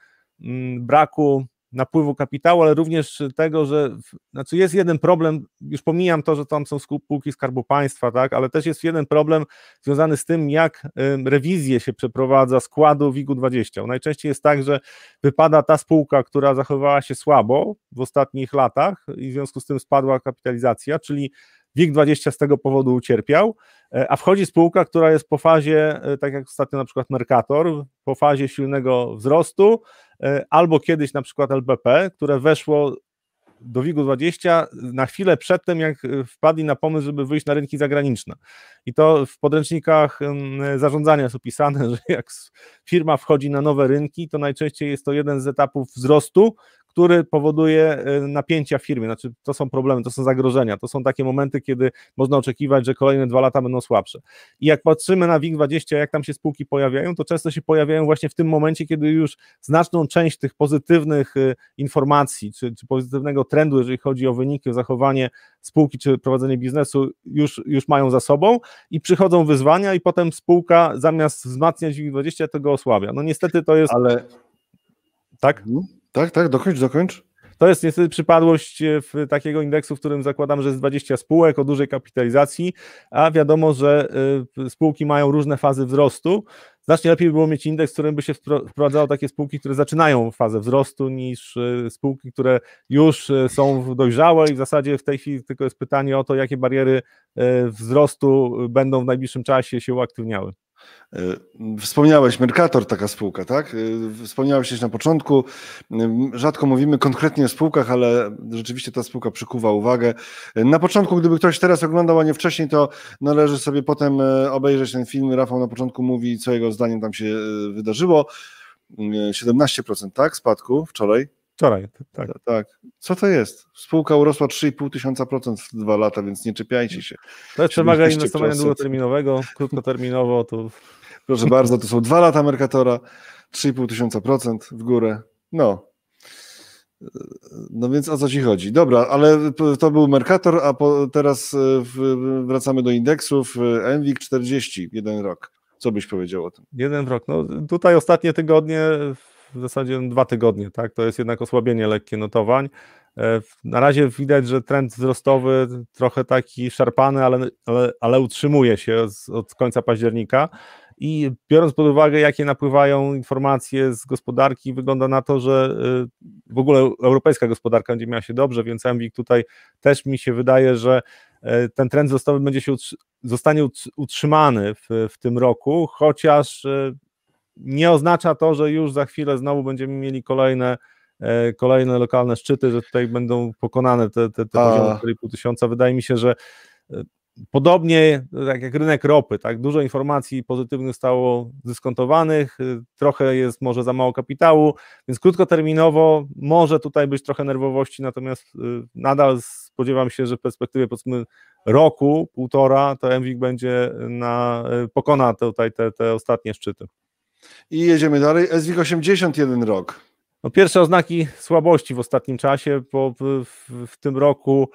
mm, braku napływu kapitału, ale również tego, że znaczy jest jeden problem, już pomijam to, że tam są spółki Skarbu Państwa, tak, ale też jest jeden problem związany z tym, jak rewizję się przeprowadza składu WIG-20. Najczęściej jest tak, że wypada ta spółka, która zachowała się słabo w ostatnich latach i w związku z tym spadła kapitalizacja, czyli WIG20 z tego powodu ucierpiał, e, a wchodzi spółka, która jest po fazie, e, tak jak ostatnio na przykład Mercator, po fazie silnego wzrostu, e, albo kiedyś na przykład LBP, które weszło do WIG-20 na chwilę przed tym, jak wpadli na pomysł, żeby wyjść na rynki zagraniczne. I to w podręcznikach zarządzania jest opisane, że jak firma wchodzi na nowe rynki, to najczęściej jest to jeden z etapów wzrostu, który powoduje y, napięcia w firmie. Znaczy, to są problemy, to są zagrożenia, to są takie momenty, kiedy można oczekiwać, że kolejne dwa lata będą słabsze. I jak patrzymy na WIG20, jak tam się spółki pojawiają, to często się pojawiają właśnie w tym momencie, kiedy już znaczną część tych pozytywnych y, informacji, czy, czy pozytywnego trendu, jeżeli chodzi o wyniki, o zachowanie spółki, czy prowadzenie biznesu, już, już mają za sobą i przychodzą wyzwania, i potem spółka zamiast wzmacniać WIG20, tego osłabia. No niestety to jest. Ale... Tak? Mhm. Tak, tak, dokończ, dokończ. To jest niestety przypadłość e, w takiego indeksu, w którym zakładam, że jest 20 spółek o dużej kapitalizacji, a wiadomo, że e, spółki mają różne fazy wzrostu. Znacznie lepiej by było mieć indeks, w którym by się wprowadzało takie spółki, które zaczynają fazę wzrostu, niż e, spółki, które już są dojrzałe i w zasadzie w tej chwili tylko jest pytanie o to, jakie bariery wzrostu będą w najbliższym czasie się uaktywniały. Y, wspomniałeś, Mercator taka spółka, tak? Y, wspomniałeś gdzieś na początku. Y, rzadko mówimy konkretnie o spółkach, ale rzeczywiście ta spółka przykuwa uwagę. Na początku, gdyby ktoś teraz oglądał, a nie wcześniej, to należy sobie potem obejrzeć ten film. Rafał na początku mówi, co jego zdaniem tam się wydarzyło. 17%, tak? Spadku wczoraj. Wczoraj, tak. tak. Co to jest? Spółka urosła 3,5 tysiąca procent w dwa lata, więc nie czepiajcie się. To jest przewaga inwestowania długoterminowego, krótkoterminowo. To... Proszę bardzo, to są dwa lata Mercatora, 3,5 tysiąca procent w górę. No. No więc o co ci chodzi? Dobra, ale to był Mercator, a po, teraz e, wracamy do indeksów. E, Enwik 40, jeden rok. Co byś powiedział o tym? Jeden rok. No tutaj ostatnie tygodnie w zasadzie no, dwa tygodnie, tak? To jest jednak osłabienie lekkie notowań. E, na razie widać, że trend wzrostowy trochę taki szarpany, ale, ale, ale utrzymuje się z, od końca października. I biorąc pod uwagę, jakie napływają informacje z gospodarki, wygląda na to, że e, w ogóle europejska gospodarka będzie miała się dobrze, więc MWIG tutaj też mi się wydaje, że e, ten trend wzrostowy będzie się, zostanie utrzymany w, w tym roku, chociaż nie oznacza to, że już za chwilę znowu będziemy mieli kolejne e, kolejne lokalne szczyty, że tutaj będą pokonane te, te, te poziomy 4,5 tysiąca. Wydaje mi się, że e, podobnie e, tak jak rynek ropy, tak dużo informacji pozytywnych stało dyskontowanych, trochę jest może za mało kapitału, więc krótkoterminowo może tutaj być trochę nerwowości, natomiast nadal spodziewam się, że w perspektywie powiedzmy roku, półtora, to MWIG będzie na, pokona tutaj te, te ostatnie szczyty. I jedziemy dalej. SWIG 81 rok. No pierwsze oznaki słabości w ostatnim czasie, bo w, w tym roku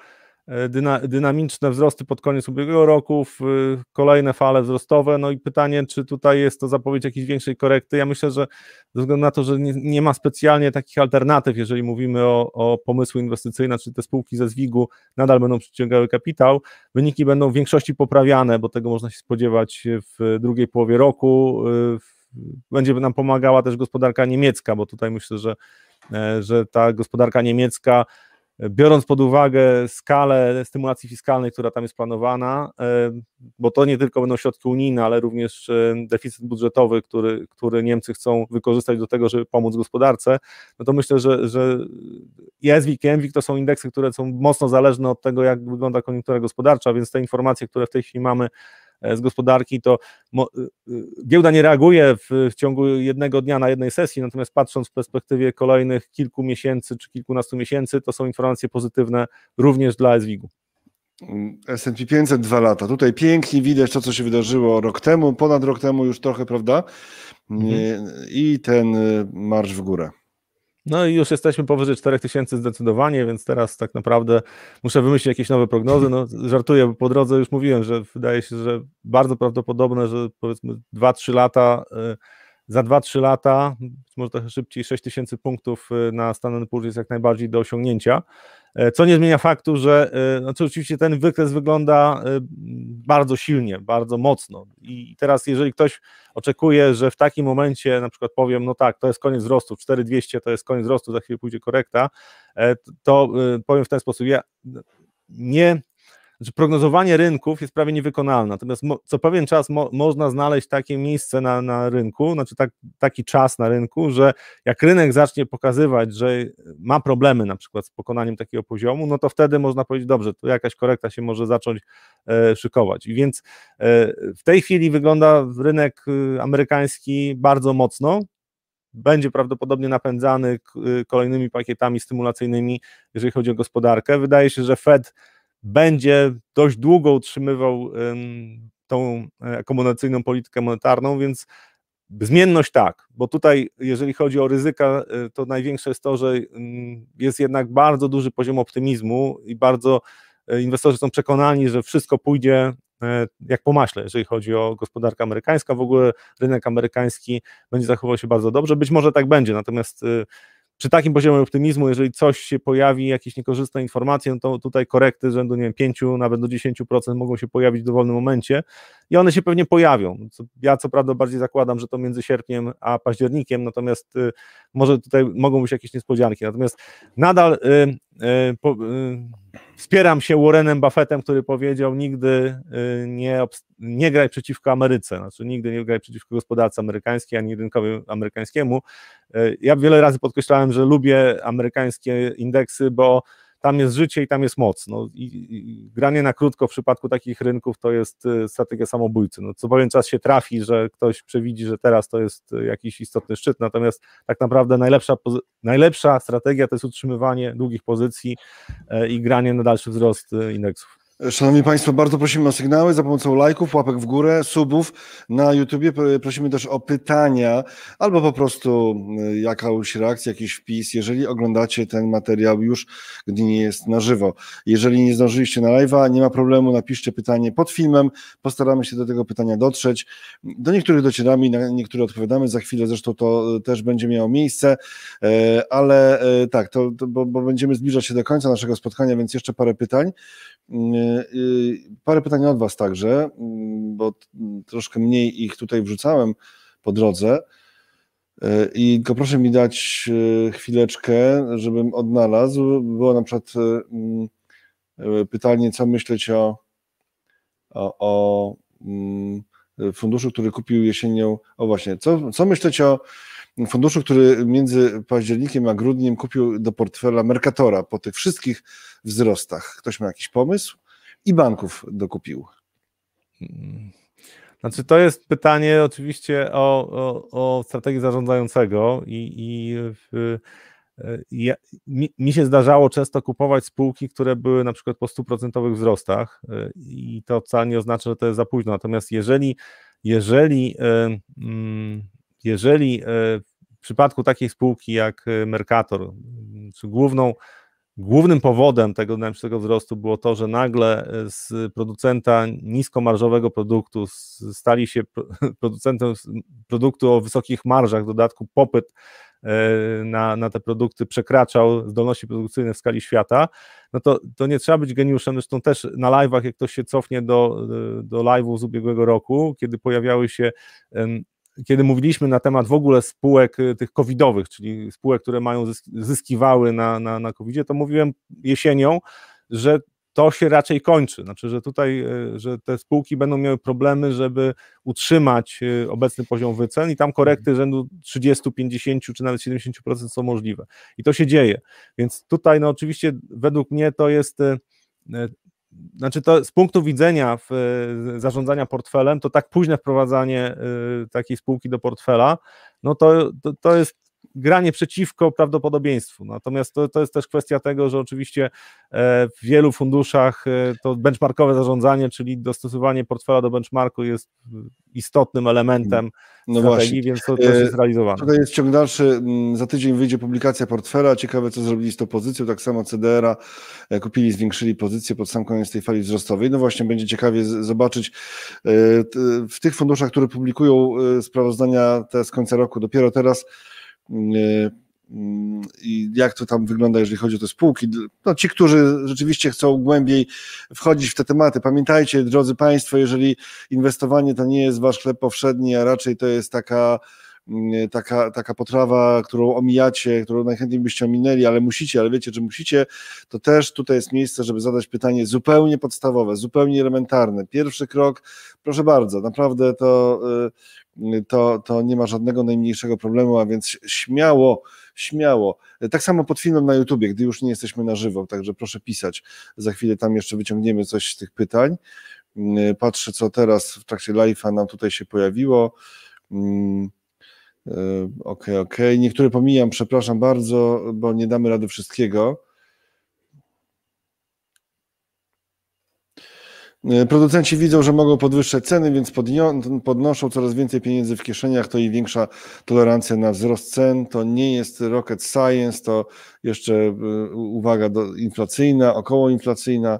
e, dyna, dynamiczne wzrosty pod koniec ubiegłego roku, w, e, kolejne fale wzrostowe. No i pytanie, czy tutaj jest to zapowiedź jakiejś większej korekty? Ja myślę, że ze względu na to, że nie, nie ma specjalnie takich alternatyw, jeżeli mówimy o, o pomysły inwestycyjne, czy te spółki ze Zwigu nadal będą przyciągały kapitał, wyniki będą w większości poprawiane, bo tego można się spodziewać w drugiej połowie roku. E, w, będzie nam pomagała też gospodarka niemiecka, bo tutaj myślę, że, e, że ta gospodarka niemiecka, e, biorąc pod uwagę skalę stymulacji fiskalnej, która tam jest planowana, e, bo to nie tylko będą środki unijne, ale również deficyt budżetowy, który, który Niemcy chcą wykorzystać do tego, żeby pomóc gospodarce, no to myślę, że, że ESWIG i EMWIG to są indeksy, które są mocno zależne od tego, jak wygląda koniunktura gospodarcza, więc te informacje, które w tej chwili mamy, E, z gospodarki, to e, e, giełda nie reaguje w, w ciągu jednego dnia na jednej sesji, natomiast patrząc w perspektywie kolejnych kilku miesięcy czy kilkunastu miesięcy, to są informacje pozytywne również dla SWIG-u. S&P 500 dwa lata. Tutaj pięknie widać to, co się wydarzyło rok temu, ponad rok temu już trochę, prawda? Mhm. I ten marsz w górę. No i już jesteśmy powyżej 4000 zdecydowanie, więc teraz tak naprawdę muszę wymyślić jakieś nowe prognozy. No, żartuję, bo po drodze już mówiłem, że wydaje się, że bardzo prawdopodobne, że powiedzmy 2-3 lata, y, za 2-3 lata, może trochę szybciej, 6000 punktów y, na Standard Poor's jest jak najbardziej do osiągnięcia. E, co nie zmienia faktu, że e, znaczy oczywiście ten wykres wygląda e, bardzo silnie, bardzo mocno. I teraz, jeżeli ktoś oczekuje, że w takim momencie na przykład powiem, no tak, to jest koniec wzrostu, 4200 to jest koniec wzrostu, za chwilę pójdzie korekta, to powiem w ten sposób, ja nie że znaczy, prognozowanie rynków jest prawie niewykonalne. Natomiast mo, co pewien czas mo, można znaleźć takie miejsce na, na rynku, znaczy tak, taki czas na rynku, że jak rynek zacznie pokazywać, że ma problemy na przykład z pokonaniem takiego poziomu, no to wtedy można powiedzieć, dobrze, to jakaś korekta się może zacząć e, szykować. I więc e, w tej chwili wygląda rynek y, amerykański bardzo mocno, będzie prawdopodobnie napędzany y, kolejnymi pakietami stymulacyjnymi, jeżeli chodzi o gospodarkę. Wydaje się, że Fed będzie dość długo utrzymywał tą e, akomodacyjną politykę monetarną, więc zmienność tak, bo tutaj jeżeli chodzi o ryzyka, e, to największe jest to, że jest jednak bardzo duży poziom optymizmu i bardzo e, inwestorzy są przekonani, że wszystko pójdzie jak po maśle, jeżeli chodzi o gospodarkę amerykańską, w ogóle rynek amerykański będzie zachowywał się bardzo dobrze, być może tak będzie, natomiast y, przy takim poziomie optymizmu, jeżeli coś się pojawi, jakieś niekorzystne informacje, no to tutaj korekty rzędu, nie wiem, 5, nawet do 10% mogą się pojawić w dowolnym momencie i one się pewnie pojawią. No ja co prawda bardziej zakładam, że to między sierpniem a październikiem, natomiast y, może tutaj mogą być jakieś niespodzianki. Natomiast nadal y, E, po, e, wspieram się Warrenem Buffettem, który powiedział nigdy e, nie, nie graj przeciwko Ameryce, znaczy nigdy nie graj przeciwko gospodarce amerykańskiej, ani rynkowi amerykańskiemu. Ja wiele razy podkreślałem, że lubię amerykańskie indeksy, bo tam jest życie i tam jest moc. No, i, i granie na krótko w przypadku takich rynków to jest e, strategia samobójcy. No, co pewien czas się trafi, że ktoś przewidzi, że teraz to jest e, jakiś istotny szczyt, natomiast tak naprawdę najlepsza, najlepsza strategia to jest utrzymywanie długich pozycji e, i granie na dalszy wzrost indeksów. Szanowni Państwo, bardzo prosimy o sygnały za pomocą lajków, łapek w górę, subów na YouTubie. Prosimy też o pytania albo po prostu y, jakąś reakcję, jakiś wpis, jeżeli oglądacie ten materiał już, gdy nie jest na żywo. Jeżeli nie zdążyliście na live'a, nie ma problemu, napiszcie pytanie pod filmem, postaramy się do tego pytania dotrzeć. Do niektórych docieramy, na niektóre odpowiadamy, za chwilę zresztą to y, też będzie miało miejsce, y, ale tak, to, to bo, bo będziemy zbliżać się do końca naszego spotkania, więc jeszcze parę pytań. Y, y, parę pytań od Was także, y, bo troszkę mniej ich tutaj wrzucałem po drodze. I tylko proszę mi dać chwileczkę, żebym odnalazł. Było na przykład pytanie, co myśleć o, o, o mm, funduszu, który kupił jesienią. O właśnie, co, co myśleć o funduszu, który między październikiem a grudniem kupił do portfela Mercatora po tych wszystkich wzrostach. Ktoś ma jakiś pomysł? I banków dokupił. Hmm. Znaczy, to jest pytanie oczywiście o, o, o strategię zarządzającego i, i w, e, ja, mi, mi, się zdarzało często kupować spółki, które były na przykład po 100% wzrostach e, i to wcale nie oznacza, że to jest za późno. Natomiast jeżeli, jeżeli y, y, jeżeli e, w przypadku takiej spółki jak e, Mercator, czy główną, głównym powodem tego dynamicznego wzrostu było to, że nagle e, z producenta niskomarżowego produktu stali się producentem produktu o wysokich marżach, w dodatku popyt na, na te produkty przekraczał zdolności produkcyjne w skali świata, no to, to nie trzeba być geniuszem. Zresztą też na live'ach, jak ktoś się cofnie do, do live'ów z ubiegłego roku, kiedy pojawiały się kiedy mówiliśmy na temat w ogóle spółek y, tych covidowych, czyli spółek, które mają zyskiwały na, na, na covid to mówiłem jesienią, że to się raczej kończy. Znaczy, że tutaj, y, że te spółki będą miały problemy, żeby utrzymać y, obecny poziom wycen i tam korekty mhm. rzędu 30, 50 czy nawet 70% są możliwe. I to się dzieje. Więc tutaj, no oczywiście, według mnie to jest znaczy to z punktu widzenia w, zarządzania portfelem, to tak późne wprowadzanie y, takiej spółki do portfela, no to, to, to jest granie przeciwko prawdopodobieństwu. Natomiast to, to jest też kwestia tego, że oczywiście e, w wielu funduszach e, to benchmarkowe zarządzanie, czyli dostosowanie portfela do benchmarku jest istotnym elementem no strategii, właśnie. więc to też jest e, realizowane. Tutaj jest ciąg dalszy. Mm, za tydzień wyjdzie publikacja portfela. Ciekawe, co zrobili z tą pozycją. Tak samo CDR-a kupili, zwiększyli pozycję pod sam koniec tej fali wzrostowej. No właśnie, będzie ciekawie zobaczyć w tych funduszach, które publikują sprawozdania te z końca roku dopiero teraz, Y, y, i jak to tam wygląda, jeżeli chodzi o te spółki. No, ci, którzy rzeczywiście chcą głębiej wchodzić w te tematy, pamiętajcie, drodzy Państwo, jeżeli inwestowanie to nie jest Wasz chleb powszedni, a raczej to jest taka y, taka, taka potrawa, którą omijacie, którą najchętniej byście ominęli, ale musicie, ale wiecie, że musicie, to też tutaj jest miejsce, żeby zadać pytanie zupełnie podstawowe, zupełnie elementarne. Pierwszy krok, proszę bardzo, naprawdę to. Yy, to, to nie ma żadnego najmniejszego problemu, a więc śmiało, śmiało. Tak samo pod filmem na YouTubie, gdy już nie jesteśmy na żywo, także proszę pisać. Za chwilę tam jeszcze wyciągniemy coś z tych pytań. Mm, patrzę, co teraz w trakcie live'a nam tutaj się pojawiło. Mm, e, okej, okay, okej. Okay. Niektóre pomijam, przepraszam bardzo, bo nie damy rady wszystkiego. E, producenci widzą, że mogą podwyższać ceny, więc podnoszą coraz więcej pieniędzy w kieszeniach, to i większa tolerancja na wzrost cen. To nie jest rocket science, to jeszcze e, uwaga do, inflacyjna, okołoinflacyjna,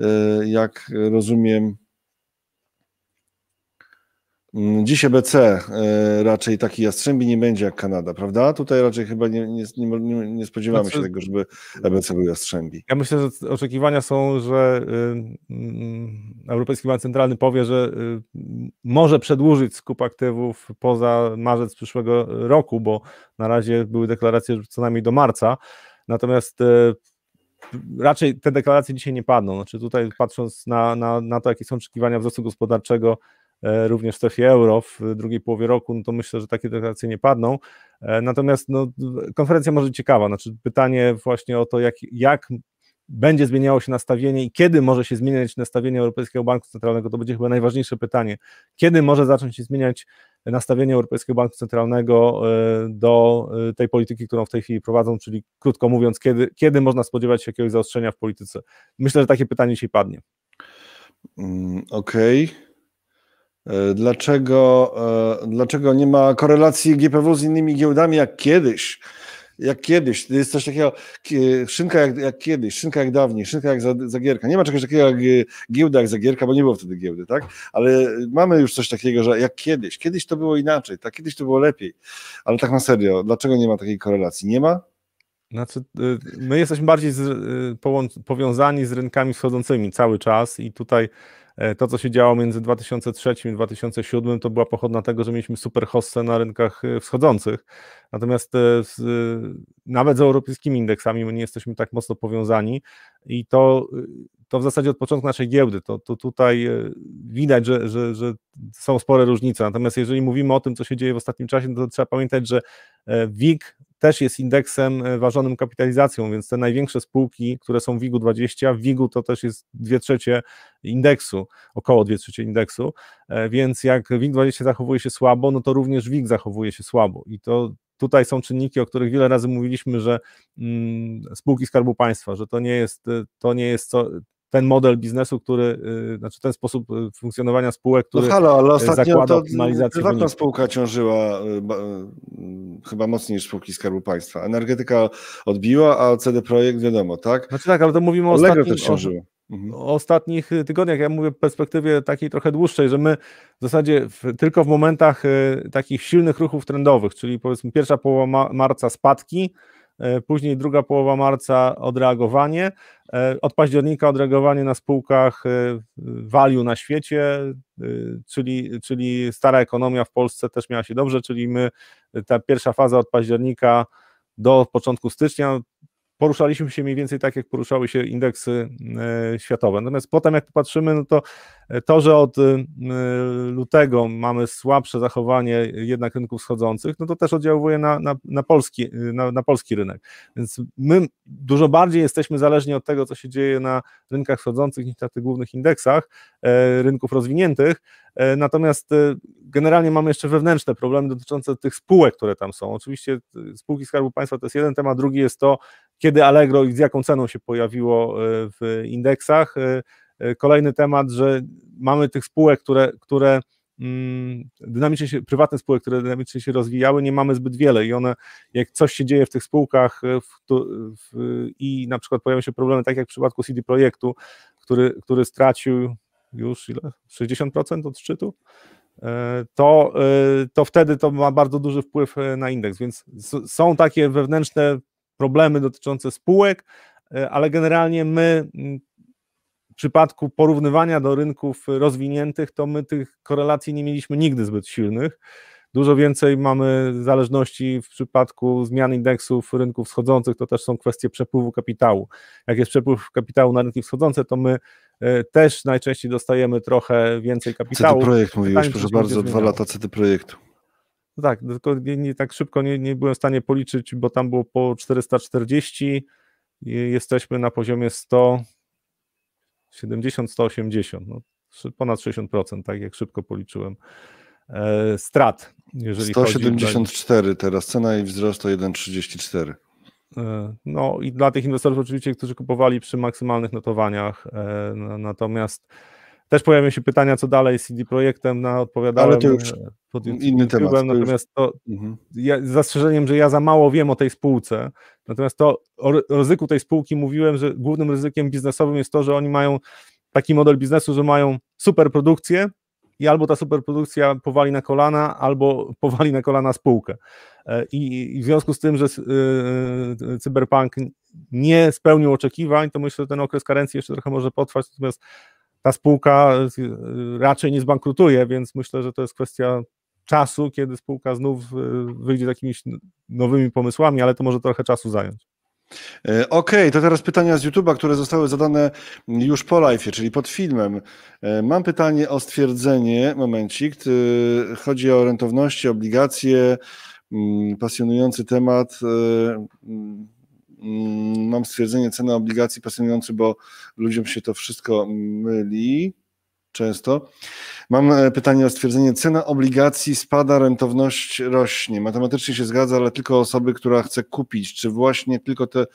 e, jak rozumiem. Mm, dziś EBC e, raczej taki jastrzębi nie będzie jak Kanada, prawda? Tutaj raczej chyba nie, nie, nie, nie spodziewamy znaczy, się tego, żeby EBC był jastrzębi. Ja myślę, że oczekiwania są, że y, mm, Europejski Bank Centralny powie, że y, może przedłużyć skup aktywów poza marzec przyszłego roku, bo na razie były deklaracje co najmniej do marca. Natomiast y, raczej te deklaracje dzisiaj nie padną. Znaczy tutaj patrząc na, na, na to, jakie są oczekiwania wzrostu gospodarczego, E, również w strefie euro w drugiej połowie roku, no to myślę, że takie deklaracje nie padną. E, natomiast no, konferencja może być ciekawa, znaczy pytanie właśnie o to, jak, jak będzie zmieniało się nastawienie i kiedy może się zmieniać nastawienie Europejskiego Banku Centralnego, to będzie chyba najważniejsze pytanie. Kiedy może zacząć się zmieniać nastawienie Europejskiego Banku Centralnego e, do tej polityki, którą w tej chwili prowadzą, czyli krótko mówiąc, kiedy, kiedy można spodziewać się jakiegoś zaostrzenia w polityce? Myślę, że takie pytanie dzisiaj padnie. Mm, okej. Okay. E, dlaczego, e, dlaczego nie ma korelacji GPW z innymi giełdami jak kiedyś? Jak kiedyś, jest coś takiego, szynka jak, jak kiedyś, szynka jak dawniej, szynka jak zagierka. Nie ma czegoś takiego jak e, giełda jak zagierka, bo nie było wtedy giełdy, tak? Ale mamy już coś takiego, że jak kiedyś, kiedyś to było inaczej, tak? Kiedyś to było lepiej. Ale tak na serio, dlaczego nie ma takiej korelacji? Nie ma? Znaczy, y, my jesteśmy bardziej z, y, powiązani z rynkami wschodzącymi cały czas i tutaj E, to, co się działo między 2003 i 2007, to była pochodna tego, że mieliśmy super hossę na rynkach e, wschodzących. Natomiast e, z, nawet z europejskimi indeksami my nie jesteśmy tak mocno powiązani i to, to w zasadzie od początku naszej giełdy. To, to tutaj widać, że, że, że są spore różnice. Natomiast jeżeli mówimy o tym, co się dzieje w ostatnim czasie, no to trzeba pamiętać, że WIG też jest indeksem e, ważonym kapitalizacją, więc te największe spółki, które są w WIG-20, w WIG-u to też jest 2 trzecie indeksu, około 2 trzecie indeksu, e, więc jak WIG-20 zachowuje się słabo, no to również WIG zachowuje się słabo i to tutaj są czynniki, o których wiele razy mówiliśmy, że mm, spółki Skarbu Państwa, że to nie jest, e, to nie jest co, ten model biznesu, który, y, znaczy ten sposób y, funkcjonowania spółek, no który no halo, ale y, ostatnio zakłada to optymalizację prywatna wyników. spółka ciążyła chyba mocniej niż spółki Skarbu Państwa. Energetyka odbiła, a CD Projekt wiadomo, tak? Znaczy tak, ale to mówimy o Allegro ostatnim, też ciążyło. Mhm. ostatnich tygodniach, ja mówię w perspektywie takiej trochę dłuższej, że my w zasadzie w, tylko w momentach y, takich silnych ruchów trendowych, czyli powiedzmy pierwsza połowa ma marca spadki, E, później druga połowa marca odreagowanie. E, od października odreagowanie na spółkach value e, na świecie, czyli, czyli stara ekonomia w Polsce też miała się dobrze, czyli my ta pierwsza faza od października do początku stycznia poruszaliśmy się mniej więcej tak, jak poruszały się indeksy e, światowe. Natomiast potem, jak patrzymy, no to e, to, że od e, lutego mamy słabsze zachowanie jednak rynków wschodzących, no to też oddziałuje na, na, na polski, na, na, polski rynek. Więc my dużo bardziej jesteśmy zależni od tego, co się dzieje na rynkach wschodzących niż na tych głównych indeksach rynków rozwiniętych. Natomiast generalnie mamy jeszcze wewnętrzne problemy dotyczące tych spółek, które tam są. Oczywiście spółki Skarbu Państwa to jest jeden temat, drugi jest to, kiedy Allegro i z jaką ceną się pojawiło e, w indeksach. E, e, kolejny temat, że mamy tych spółek, które, które mm, dynamicznie się, prywatne spółek, które dynamicznie się rozwijały, nie mamy zbyt wiele i one, jak coś się dzieje w tych spółkach w, w, i na przykład pojawią się problemy, tak jak w przypadku CD Projektu, który, który stracił już ile? 60% od szczytu? To, to wtedy to ma bardzo duży wpływ na indeks, więc są takie wewnętrzne problemy dotyczące spółek, e, ale generalnie my w przypadku porównywania do rynków rozwiniętych, to my tych korelacji nie mieliśmy nigdy zbyt silnych. Dużo więcej mamy zależności w przypadku zmian indeksów rynków wschodzących, to też są kwestie przepływu kapitału. Jak jest przepływ kapitału na rynki wschodzące, to my e, też najczęściej dostajemy trochę więcej kapitału. CD Projekt mówiłeś, proszę bardzo, dwa lata CD Projektu. No tak, no tylko nie, nie, tak szybko nie, nie byłem w stanie policzyć, bo tam było po 440, jesteśmy na poziomie 170, 180, no, ponad 60%, tak jak szybko policzyłem e, strat. Jeżeli 174 teraz cena i wzrost to 1,34. No i dla tych inwestorów oczywiście, którzy kupowali przy maksymalnych notowaniach, e, natomiast też pojawią się pytania, co dalej z CD Projektem, na no, odpowiadałem Ale to już e, pod inny temat. To natomiast już... to, mhm. ja, z zastrzeżeniem, że ja za mało wiem o tej spółce, natomiast to o ryzyku tej spółki mówiłem, że głównym ryzykiem biznesowym jest to, że oni mają taki model biznesu, że mają super produkcję i albo ta superprodukcja powali na kolana, albo powali na kolana spółkę. E, I, i w związku z tym, że e, Cyberpunk nie spełnił oczekiwań, to myślę, że ten okres karencji jeszcze trochę może potrwać, natomiast ta spółka y, y, raczej nie zbankrutuje, więc myślę, że to jest kwestia czasu, kiedy spółka znów y, wyjdzie z jakimiś nowymi pomysłami, ale to może trochę czasu zająć. E, okej, okay, to teraz pytania z YouTube'a, które zostały zadane już po live, czyli pod filmem. E, mam pytanie o stwierdzenie, momencik, chodzi o rentowności, obligacje, mm, pasjonujący temat. Mm, Mm, mam stwierdzenie ceny obligacji pasjonujący, bo ludziom się to wszystko myli często. Mam e, pytanie o stwierdzenie cena obligacji spada, rentowność rośnie. Matematycznie się zgadza, ale tylko osoby, która chce kupić. Czy właśnie tylko te,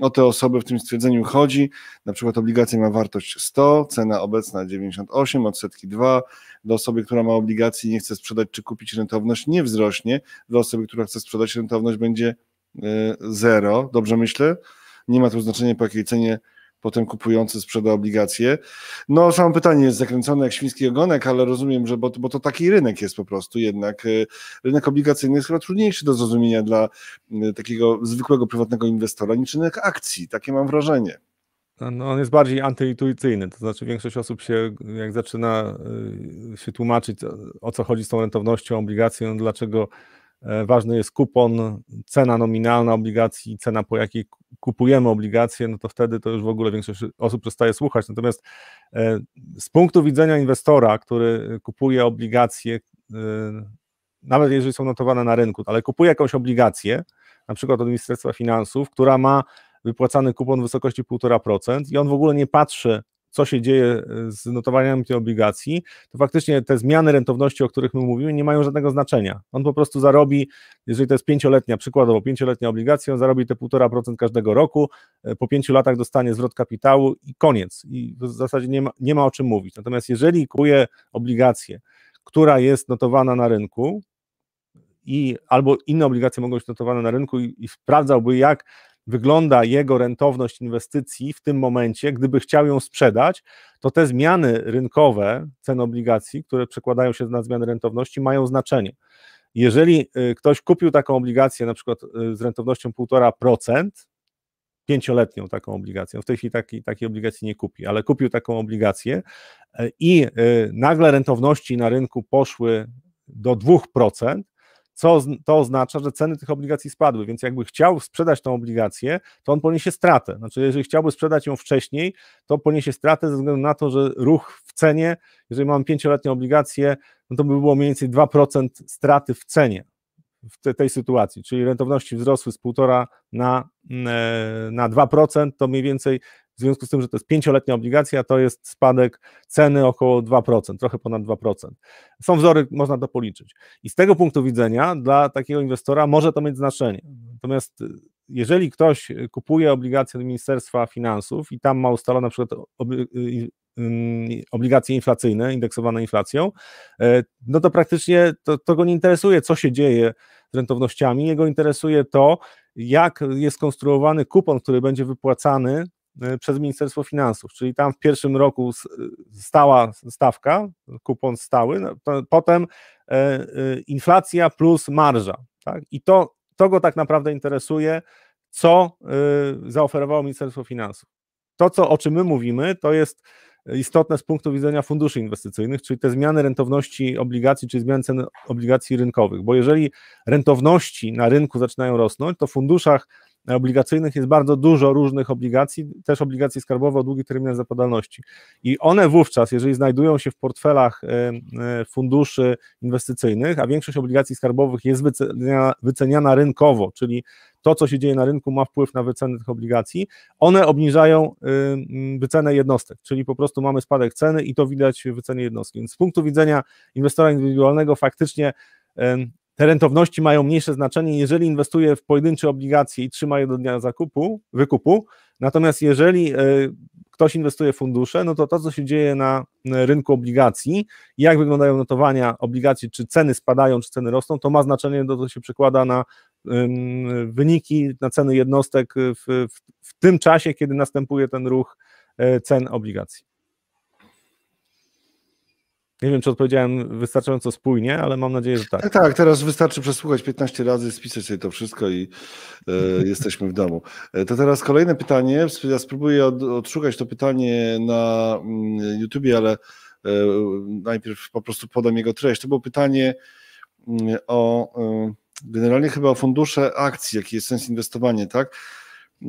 o te osoby w tym stwierdzeniu chodzi? Na przykład obligacja ma wartość 100, cena obecna 98, odsetki 2. Do osoby, która ma obligacje i nie chce sprzedać czy kupić, rentowność nie wzrośnie. Do osoby, która chce sprzedać, rentowność będzie Y, zero, dobrze myślę? Nie ma tu znaczenia po jakiej cenie potem kupujący sprzeda obligacje. No, samo pytanie jest zakręcone jak świński ogonek, ale rozumiem, że bo, bo to taki rynek jest po prostu jednak. Y, rynek obligacyjny jest chyba trudniejszy do zrozumienia dla y, takiego zwykłego prywatnego inwestora niż rynek akcji. Takie mam wrażenie. No, on jest bardziej antyintuicyjny, to znaczy większość osób się, jak zaczyna się tłumaczyć o co chodzi z tą rentownością obligacji, dlaczego E, ważny jest kupon, cena nominalna obligacji, cena po jakiej kupujemy obligacje, no to wtedy to już w ogóle większość osób przestaje słuchać. Natomiast e, z punktu widzenia inwestora, który kupuje obligacje, e, nawet jeżeli są notowane na rynku, ale kupuje jakąś obligację, na przykład od Ministerstwa Finansów, która ma wypłacany kupon w wysokości 1,5% i on w ogóle nie patrzy co się dzieje e, z notowaniami tych obligacji, to faktycznie te zmiany rentowności, o których my mówimy, nie mają żadnego znaczenia. On po prostu zarobi, jeżeli to jest pięcioletnia, przykładowo pięcioletnia obligacja, on zarobi te 1,5% każdego roku, e, po pięciu latach dostanie zwrot kapitału i koniec. I w zasadzie nie ma, nie ma o czym mówić. Natomiast jeżeli kupuje obligację, która jest notowana na rynku, i albo inne obligacje mogą być notowane na rynku i, i sprawdzałby, jak wygląda jego rentowność inwestycji w tym momencie, gdyby chciał ją sprzedać, to te zmiany rynkowe cen obligacji, które przekładają się na zmiany rentowności, mają znaczenie. Jeżeli y, ktoś kupił taką obligację na przykład y, z rentownością 1,5%, pięcioletnią taką obligację. W tej chwili taki, takiej obligacji nie kupi, ale kupił taką obligację y, i nagle rentowności na rynku poszły do 2%, co to oznacza, że ceny tych obligacji spadły, więc jakby chciał sprzedać tą obligację, to on poniesie stratę. Znaczy, jeżeli chciałby sprzedać ją wcześniej, to poniesie stratę ze względu na to, że ruch w cenie, jeżeli mam pięcioletnie obligacje, no to by było mniej więcej 2% straty w cenie w te, tej sytuacji, czyli rentowności wzrosły z 1,5 na, mm, e, na 2%, to mniej więcej w związku z tym, że to jest pięcioletnia obligacja, to jest spadek ceny około 2%, trochę ponad 2%. Są wzory, można to policzyć. I z tego punktu widzenia dla takiego inwestora może to mieć znaczenie. Natomiast y, jeżeli ktoś kupuje obligacje od Ministerstwa Finansów i tam ma ustalone na przykład y, y, mm, obligacje inflacyjne, indeksowane inflacją, e, no to praktycznie to, to go nie interesuje, co się dzieje z rentownościami, jego interesuje to, jak jest konstruowany kupon, który będzie wypłacany Y, przez Ministerstwo Finansów, czyli tam w pierwszym roku y, stała stawka, kupon stały, no potem e, y, inflacja plus marża. Tak? I to, to go tak naprawdę interesuje, co zaoferowało Ministerstwo Finansów. To, co, o czym my mówimy, to jest istotne z punktu widzenia funduszy inwestycyjnych, czyli te zmiany rentowności obligacji, czyli zmiany cen obligacji rynkowych, bo jeżeli rentowności na rynku zaczynają rosnąć, to w funduszach obligacyjnych jest bardzo dużo różnych obligacji, też obligacje skarbowe o długich terminach zapadalności. I one wówczas, jeżeli znajdują się w portfelach e, e, funduszy inwestycyjnych, a większość obligacji skarbowych jest wyceniana, wyceniana rynkowo, czyli to, co się dzieje na rynku, ma wpływ na wycenę tych obligacji. One obniżają e, wycenę jednostek, czyli po prostu mamy spadek ceny i to widać w wycenie jednostki. Więc z punktu widzenia inwestora indywidualnego faktycznie te rentowności mają mniejsze znaczenie, jeżeli inwestuje w pojedyncze obligacje i trzyma je do dnia zakupu, wykupu. Natomiast jeżeli e, ktoś inwestuje w fundusze, no to to, co się dzieje na e, rynku obligacji, jak wyglądają notowania obligacji, czy ceny spadają, czy ceny rosną, to ma znaczenie, no to się przekłada na wyniki, na ceny jednostek w, w, w tym czasie, kiedy następuje ten ruch e, cen obligacji. Nie wiem, czy odpowiedziałem wystarczająco spójnie, ale mam nadzieję, że tak. Tak, tak teraz wystarczy przesłuchać 15 razy, spisać sobie to wszystko i e, jesteśmy w domu. E, to teraz kolejne pytanie. Ja spróbuję od, odszukać to pytanie na mm, YouTubie, ale e, najpierw po prostu podam jego treść. To było pytanie mm, o e, generalnie chyba o fundusze akcji, jaki jest sens inwestowania, tak? E,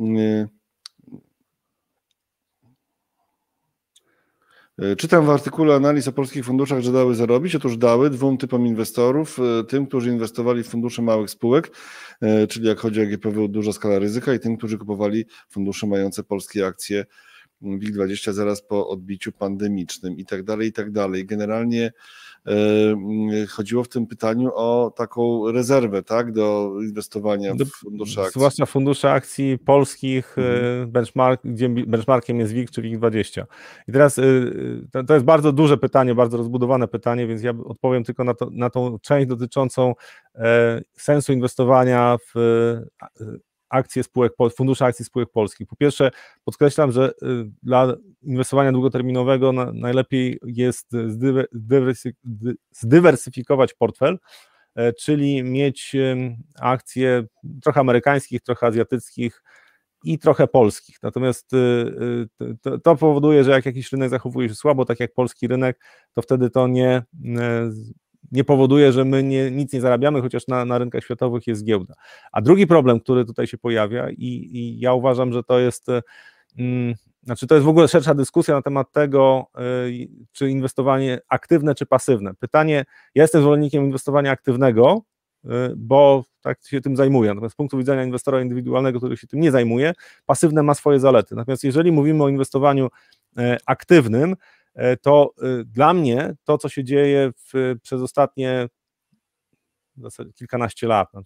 E, czytam w artykule analiz o polskich funduszach, że dały zarobić. Otóż dały dwóm typom inwestorów, e, tym, którzy inwestowali w fundusze małych spółek, e, czyli jak chodzi o GPW, duża skala ryzyka i tym, którzy kupowali fundusze mające polskie akcje mm, WIG20 zaraz po odbiciu pandemicznym i tak dalej, i tak dalej. Generalnie E, mm, chodziło w tym pytaniu o taką rezerwę, tak, do inwestowania do, w fundusze akcji. Zwłaszcza fundusze akcji polskich, e, mhm. benchmark, gdzie benchmarkiem jest WIG czy WIG20. I teraz e, to jest bardzo duże pytanie, bardzo rozbudowane pytanie, więc ja odpowiem tylko na, to, na tą część dotyczącą sensu inwestowania w akcje spółek, fundusze akcji spółek polskich. Po pierwsze, podkreślam, że y, dla inwestowania długoterminowego najlepiej jest zdywersyfikować portfel, e, czyli mieć akcje trochę amerykańskich, trochę azjatyckich i trochę polskich. Natomiast y, y, to powoduje, że jak jakiś rynek zachowuje się słabo, tak jak polski rynek, to wtedy to nie nie powoduje, że my nie, nic nie zarabiamy, chociaż na, na rynkach światowych jest giełda. A drugi problem, który tutaj się pojawia, i, i ja uważam, że to jest. E, mm, znaczy, to jest w ogóle szersza dyskusja na temat tego, e, czy inwestowanie aktywne, czy pasywne. Pytanie, ja jestem zwolennikiem inwestowania aktywnego, e, bo tak się tym zajmuję. Natomiast z punktu widzenia inwestora indywidualnego, który się tym nie zajmuje, pasywne ma swoje zalety. Natomiast jeżeli mówimy o inwestowaniu aktywnym, E, to y, dla mnie to, co się dzieje w, przez ostatnie kilkanaście lat y,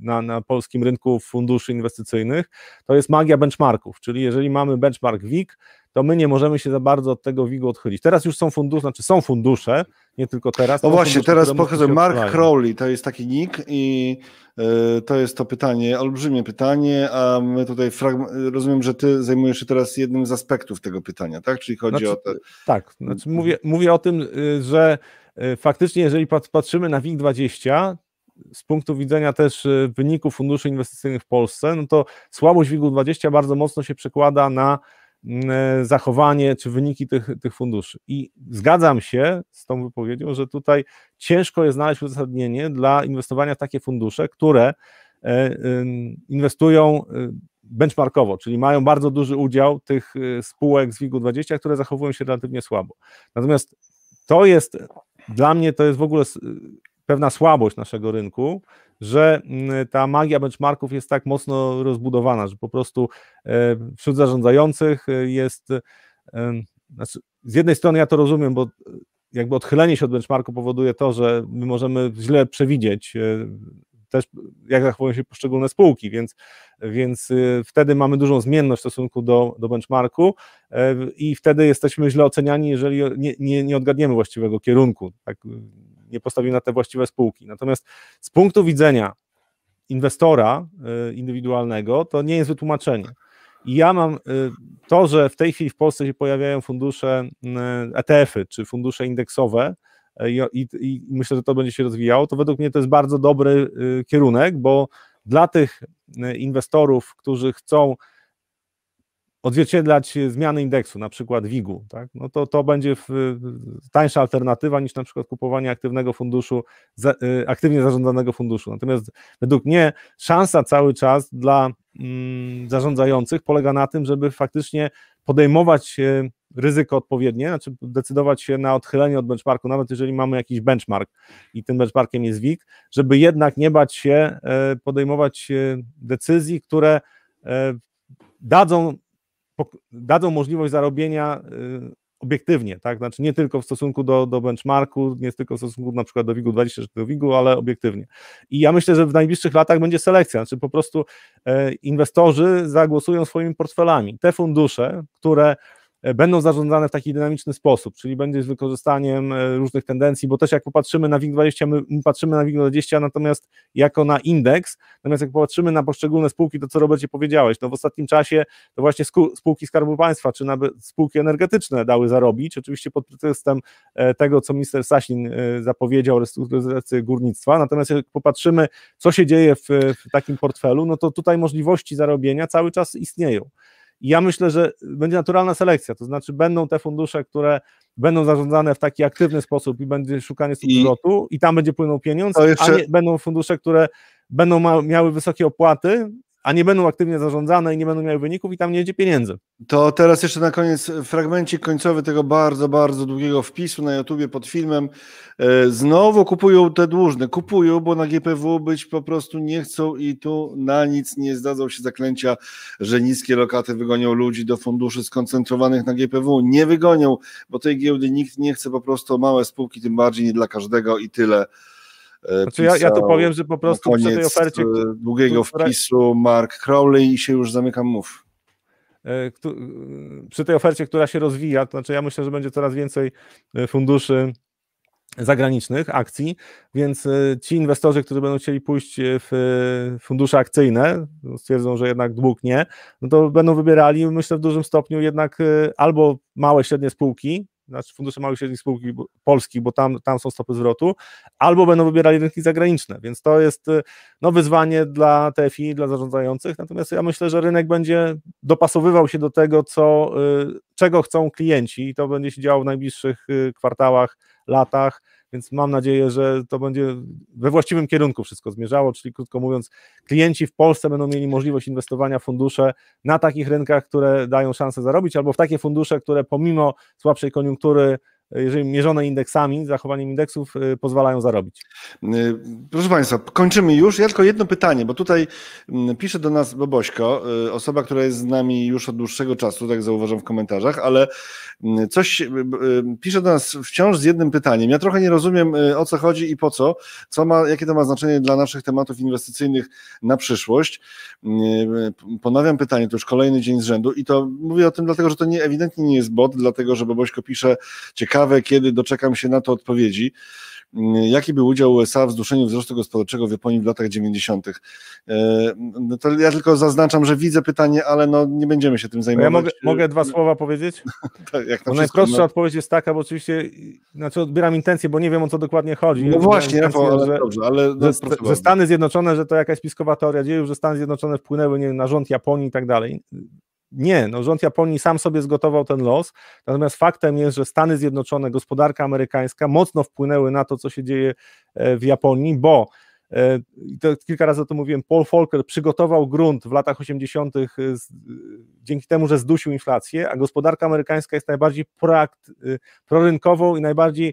na, na, polskim rynku funduszy inwestycyjnych, to jest magia benchmarków, czyli jeżeli mamy benchmark WIG, to my nie możemy się za bardzo od tego WIG-u odchylić. Teraz już są fundusze, znaczy są fundusze, nie tylko teraz. No właśnie, fundusze, teraz pokażę. Mark Crowley to jest taki nick i e, to jest to pytanie, olbrzymie pytanie, a my tutaj rozumiem, że ty zajmujesz się teraz jednym z aspektów tego pytania, tak? Czyli chodzi znaczy, o Tak, znaczy mówię, mówię o tym, y, że y, faktycznie jeżeli patrzymy na WIG-20, z punktu widzenia też y, wyników funduszy inwestycyjnych w Polsce, no to słabość WIG-20 bardzo mocno się przekłada na Mm, e, zachowanie czy wyniki tych, tych funduszy. I zgadzam się z tą wypowiedzią, że tutaj ciężko jest znaleźć uzasadnienie dla inwestowania w takie fundusze, które e, e, inwestują benchmarkowo, czyli mają bardzo duży udział tych spółek z WIG-20, które zachowują się relatywnie słabo. Natomiast to jest, dla mnie to jest w ogóle pewna słabość naszego rynku, że mm, ta magia benchmarków jest tak mocno rozbudowana, że po prostu e, wśród zarządzających e, jest. E, znaczy, z jednej strony ja to rozumiem, bo jakby odchylenie się od benchmarku powoduje to, że my możemy źle przewidzieć też jak zachowują się poszczególne spółki, więc, więc wtedy mamy dużą zmienność w stosunku do, do benchmarku i wtedy jesteśmy źle oceniani, jeżeli nie, nie, nie odgadniemy właściwego kierunku. Tak nie postawił na te właściwe spółki. Natomiast z punktu widzenia inwestora y, indywidualnego to nie jest wytłumaczenie. I ja mam y, to, że w tej chwili w Polsce się pojawiają fundusze y, ETF-y czy fundusze indeksowe. I, i, I myślę, że to będzie się rozwijało. To według mnie to jest bardzo dobry kierunek, bo dla tych inwestorów, którzy chcą odzwierciedlać e, zmiany indeksu, na przykład WIG-u, tak? no to to będzie tańsza alternatywa niż na przykład kupowanie aktywnego funduszu, za, e, aktywnie zarządzanego funduszu. Natomiast według mnie szansa cały czas dla mm, zarządzających polega na tym, żeby faktycznie podejmować ryzyko odpowiednie, znaczy decydować się na odchylenie od benchmarku, nawet jeżeli mamy jakiś benchmark i tym benchmarkiem jest WIG, żeby jednak nie bać się e, podejmować decyzji, które dadzą dadzą możliwość zarobienia y, obiektywnie, tak? Znaczy nie tylko w stosunku do, do benchmarku, nie tylko w stosunku na przykład do WIGU 20 czy do WIG-u, ale obiektywnie. I ja myślę, że w najbliższych latach będzie selekcja, znaczy po prostu e, inwestorzy zagłosują swoimi portfelami. Te fundusze, które E, będą zarządzane w taki dynamiczny sposób, czyli będzie z wykorzystaniem e, różnych tendencji, bo też jak popatrzymy na WIG20, my, my patrzymy na WIG20 natomiast jako na indeks, natomiast jak popatrzymy na poszczególne spółki, to co Robercie powiedziałeś, no w ostatnim czasie to właśnie spółki Skarbu Państwa, czy nawet spółki energetyczne dały zarobić, oczywiście pod pretekstem e, tego, co minister Sasin zapowiedział restrukturyzacji górnictwa, natomiast jak popatrzymy, co się dzieje w, w takim portfelu, no to tutaj możliwości zarobienia cały czas istnieją. I ja myślę, że będzie naturalna selekcja, to znaczy będą te fundusze, które będą zarządzane w taki aktywny sposób i będzie szukanie subwrotu i, i tam będzie płynął pieniądz, jeszcze... a nie, będą fundusze, które będą ma, miały wysokie opłaty a nie będą aktywnie zarządzane i nie będą miały wyników i tam nie idzie pieniędzy. To teraz jeszcze na koniec fragmencie końcowy tego bardzo, bardzo długiego wpisu na YouTubie pod filmem. E, znowu kupują te dłużne, kupują, bo na GPW być po prostu nie chcą i tu na nic nie zdadzą się zaklęcia, że niskie lokaty wygonią ludzi do funduszy skoncentrowanych na GPW. Nie wygonią, bo tej giełdy nikt nie chce, po prostu małe spółki, tym bardziej nie dla każdego i tyle. E, znaczy ja, ja to powiem, że po prostu przy tej ofercie. E, długiego wpisu Mark Crowley i się już zamykam, mów. E, przy tej ofercie, która się rozwija, to znaczy ja myślę, że będzie coraz więcej funduszy zagranicznych akcji, więc ci inwestorzy, którzy będą chcieli pójść w fundusze akcyjne, stwierdzą, że jednak dług nie, no to będą wybierali, myślę, w dużym stopniu jednak albo małe, średnie spółki, znaczy fundusze małych i średnich spółki polskich, bo tam, tam są stopy zwrotu, albo będą wybierali rynki zagraniczne, więc to jest y, no, wyzwanie dla TFI, dla zarządzających, natomiast ja myślę, że rynek będzie dopasowywał się do tego, co, y, czego chcą klienci i to będzie się działo w najbliższych y, kwartałach, latach, więc mam nadzieję, że to będzie we właściwym kierunku wszystko zmierzało, czyli krótko mówiąc, klienci w Polsce będą mieli możliwość inwestowania w fundusze na takich rynkach, które dają szansę zarobić, albo w takie fundusze, które pomimo słabszej koniunktury jeżeli mierzone indeksami, zachowaniem indeksów y, pozwalają zarobić. Y, proszę Państwa, kończymy już. Ja tylko jedno pytanie, bo tutaj mm, pisze do nas Bobośko, y, osoba, która jest z nami już od dłuższego czasu, tak zauważam w komentarzach, ale mm, coś pisze do nas wciąż z jednym pytaniem. Ja trochę nie rozumiem o co chodzi i po co, co ma, jakie to ma znaczenie dla naszych tematów inwestycyjnych na przyszłość. Ponawiam pytanie, to już kolejny dzień z rzędu i to mówię o tym dlatego, że to nie, ewidentnie nie jest bot, dlatego że Bobośko pisze ciekawe ciekawe, kiedy doczekam się na to odpowiedzi. Mm, jaki był udział USA w zduszeniu wzrostu gospodarczego w Japonii w latach 90.? E, no to ja tylko zaznaczam, że widzę pytanie, ale no nie będziemy się tym zajmować. Ja mogę, mogę dwa słowa powiedzieć? Tak, jak najprostsza no... odpowiedź jest taka, bo oczywiście znaczy odbieram intencję, bo nie wiem o co dokładnie chodzi. No właśnie, Rafał, ale że, dobrze, ale no, że, że, Stany Zjednoczone, że to jakaś piskowa teoria się, że Stany Zjednoczone wpłynęły nie, na rząd Japonii i tak dalej nie, no rząd Japonii sam sobie zgotował ten los, natomiast faktem jest, że Stany Zjednoczone, gospodarka amerykańska mocno wpłynęły na to, co się dzieje e, w Japonii, bo e, to kilka razy o tym mówiłem, Paul Volcker przygotował grunt w latach 80. E, z, dzięki temu, że zdusił inflację, a gospodarka amerykańska jest najbardziej prorynkową i najbardziej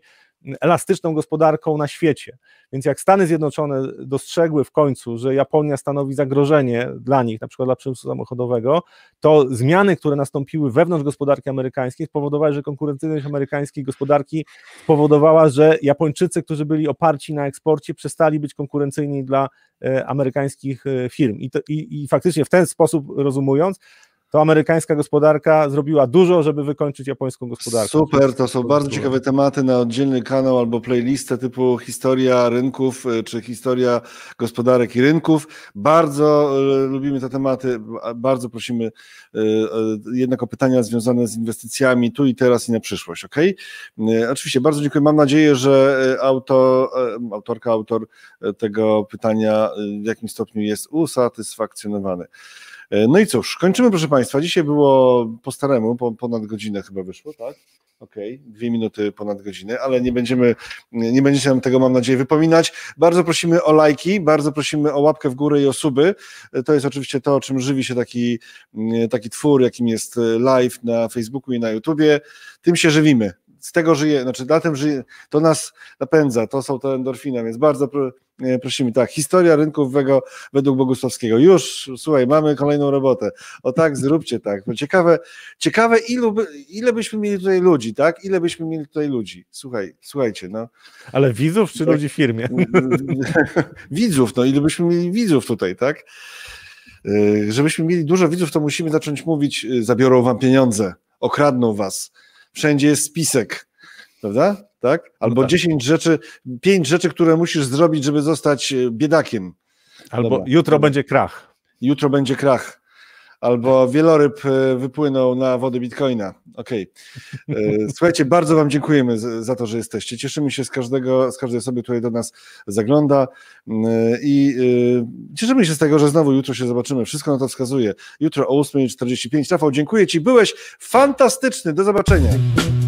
elastyczną gospodarką na świecie. Więc jak Stany Zjednoczone dostrzegły w końcu, że Japonia stanowi zagrożenie dla nich, na przykład dla przemysłu samochodowego, to zmiany, które nastąpiły wewnątrz gospodarki amerykańskiej spowodowały, że konkurencyjność amerykańskiej gospodarki spowodowała, że Japończycy, którzy byli oparci na eksporcie, przestali być konkurencyjni dla e, amerykańskich e, firm. I, to, i, i faktycznie w ten sposób rozumując, to amerykańska gospodarka zrobiła dużo, żeby wykończyć japońską gospodarkę. Super, to są bardzo ciekawe tematy na oddzielny kanał albo playlistę typu historia rynków y, czy historia gospodarek i rynków. Bardzo y, lubimy te tematy, bardzo prosimy y, jednak o pytania związane z inwestycjami tu i teraz i na przyszłość, ok? Oczywiście, bardzo dziękuję. Mam nadzieję, że auto, autorka, autor tego pytania w jakimś stopniu jest usatysfakcjonowany. E, no i cóż, kończymy proszę Państwa. Dzisiaj było po staremu, po, ponad godzinę chyba wyszło, tak? Okej, okay, dwie minuty ponad godzinę, ale nie będziemy, nie będziecie nam tego, mam nadzieję, wypominać. Bardzo prosimy o lajki, bardzo prosimy o łapkę w górę i o suby. E, to jest oczywiście to, czym żywi się taki, e, taki twór, jakim jest live na Facebooku i na YouTubie. Tym się żywimy z tego żyje, znaczy na tym żyje, to nas napędza, to są te endorfina, więc bardzo e, prosimy, tak, historia rynków wego, według Bogusławskiego, już, słuchaj, mamy kolejną robotę, o tak, zróbcie tak, no ciekawe, ciekawe ilu, ile byśmy mieli tutaj ludzi, tak, ile byśmy mieli tutaj ludzi, słuchaj, słuchajcie, no. Ale widzów czy ludzi w firmie? widzów, no ile byśmy mieli widzów tutaj, tak, e, żebyśmy mieli dużo widzów, to musimy zacząć mówić, e, zabiorą wam pieniądze, okradną was, wszędzie jest spisek, prawda? Tak? No Albo no tak. 10 rzeczy, 5 rzeczy, które musisz zrobić, żeby zostać e, biedakiem. Albo Dobra. jutro Dobra. będzie krach. Jutro będzie krach albo wieloryb e, wypłynął na wody bitcoina. Okej. Okay. E, słuchajcie, bardzo Wam dziękujemy za to, że jesteście. Cieszymy się z każdego, z każdej osoby, która do nas zagląda mm, e, i cieszymy się z tego, że znowu jutro się zobaczymy. Wszystko na to wskazuje. Jutro o 8.45. Rafał, dziękuję Ci. Byłeś fantastyczny. Do zobaczenia.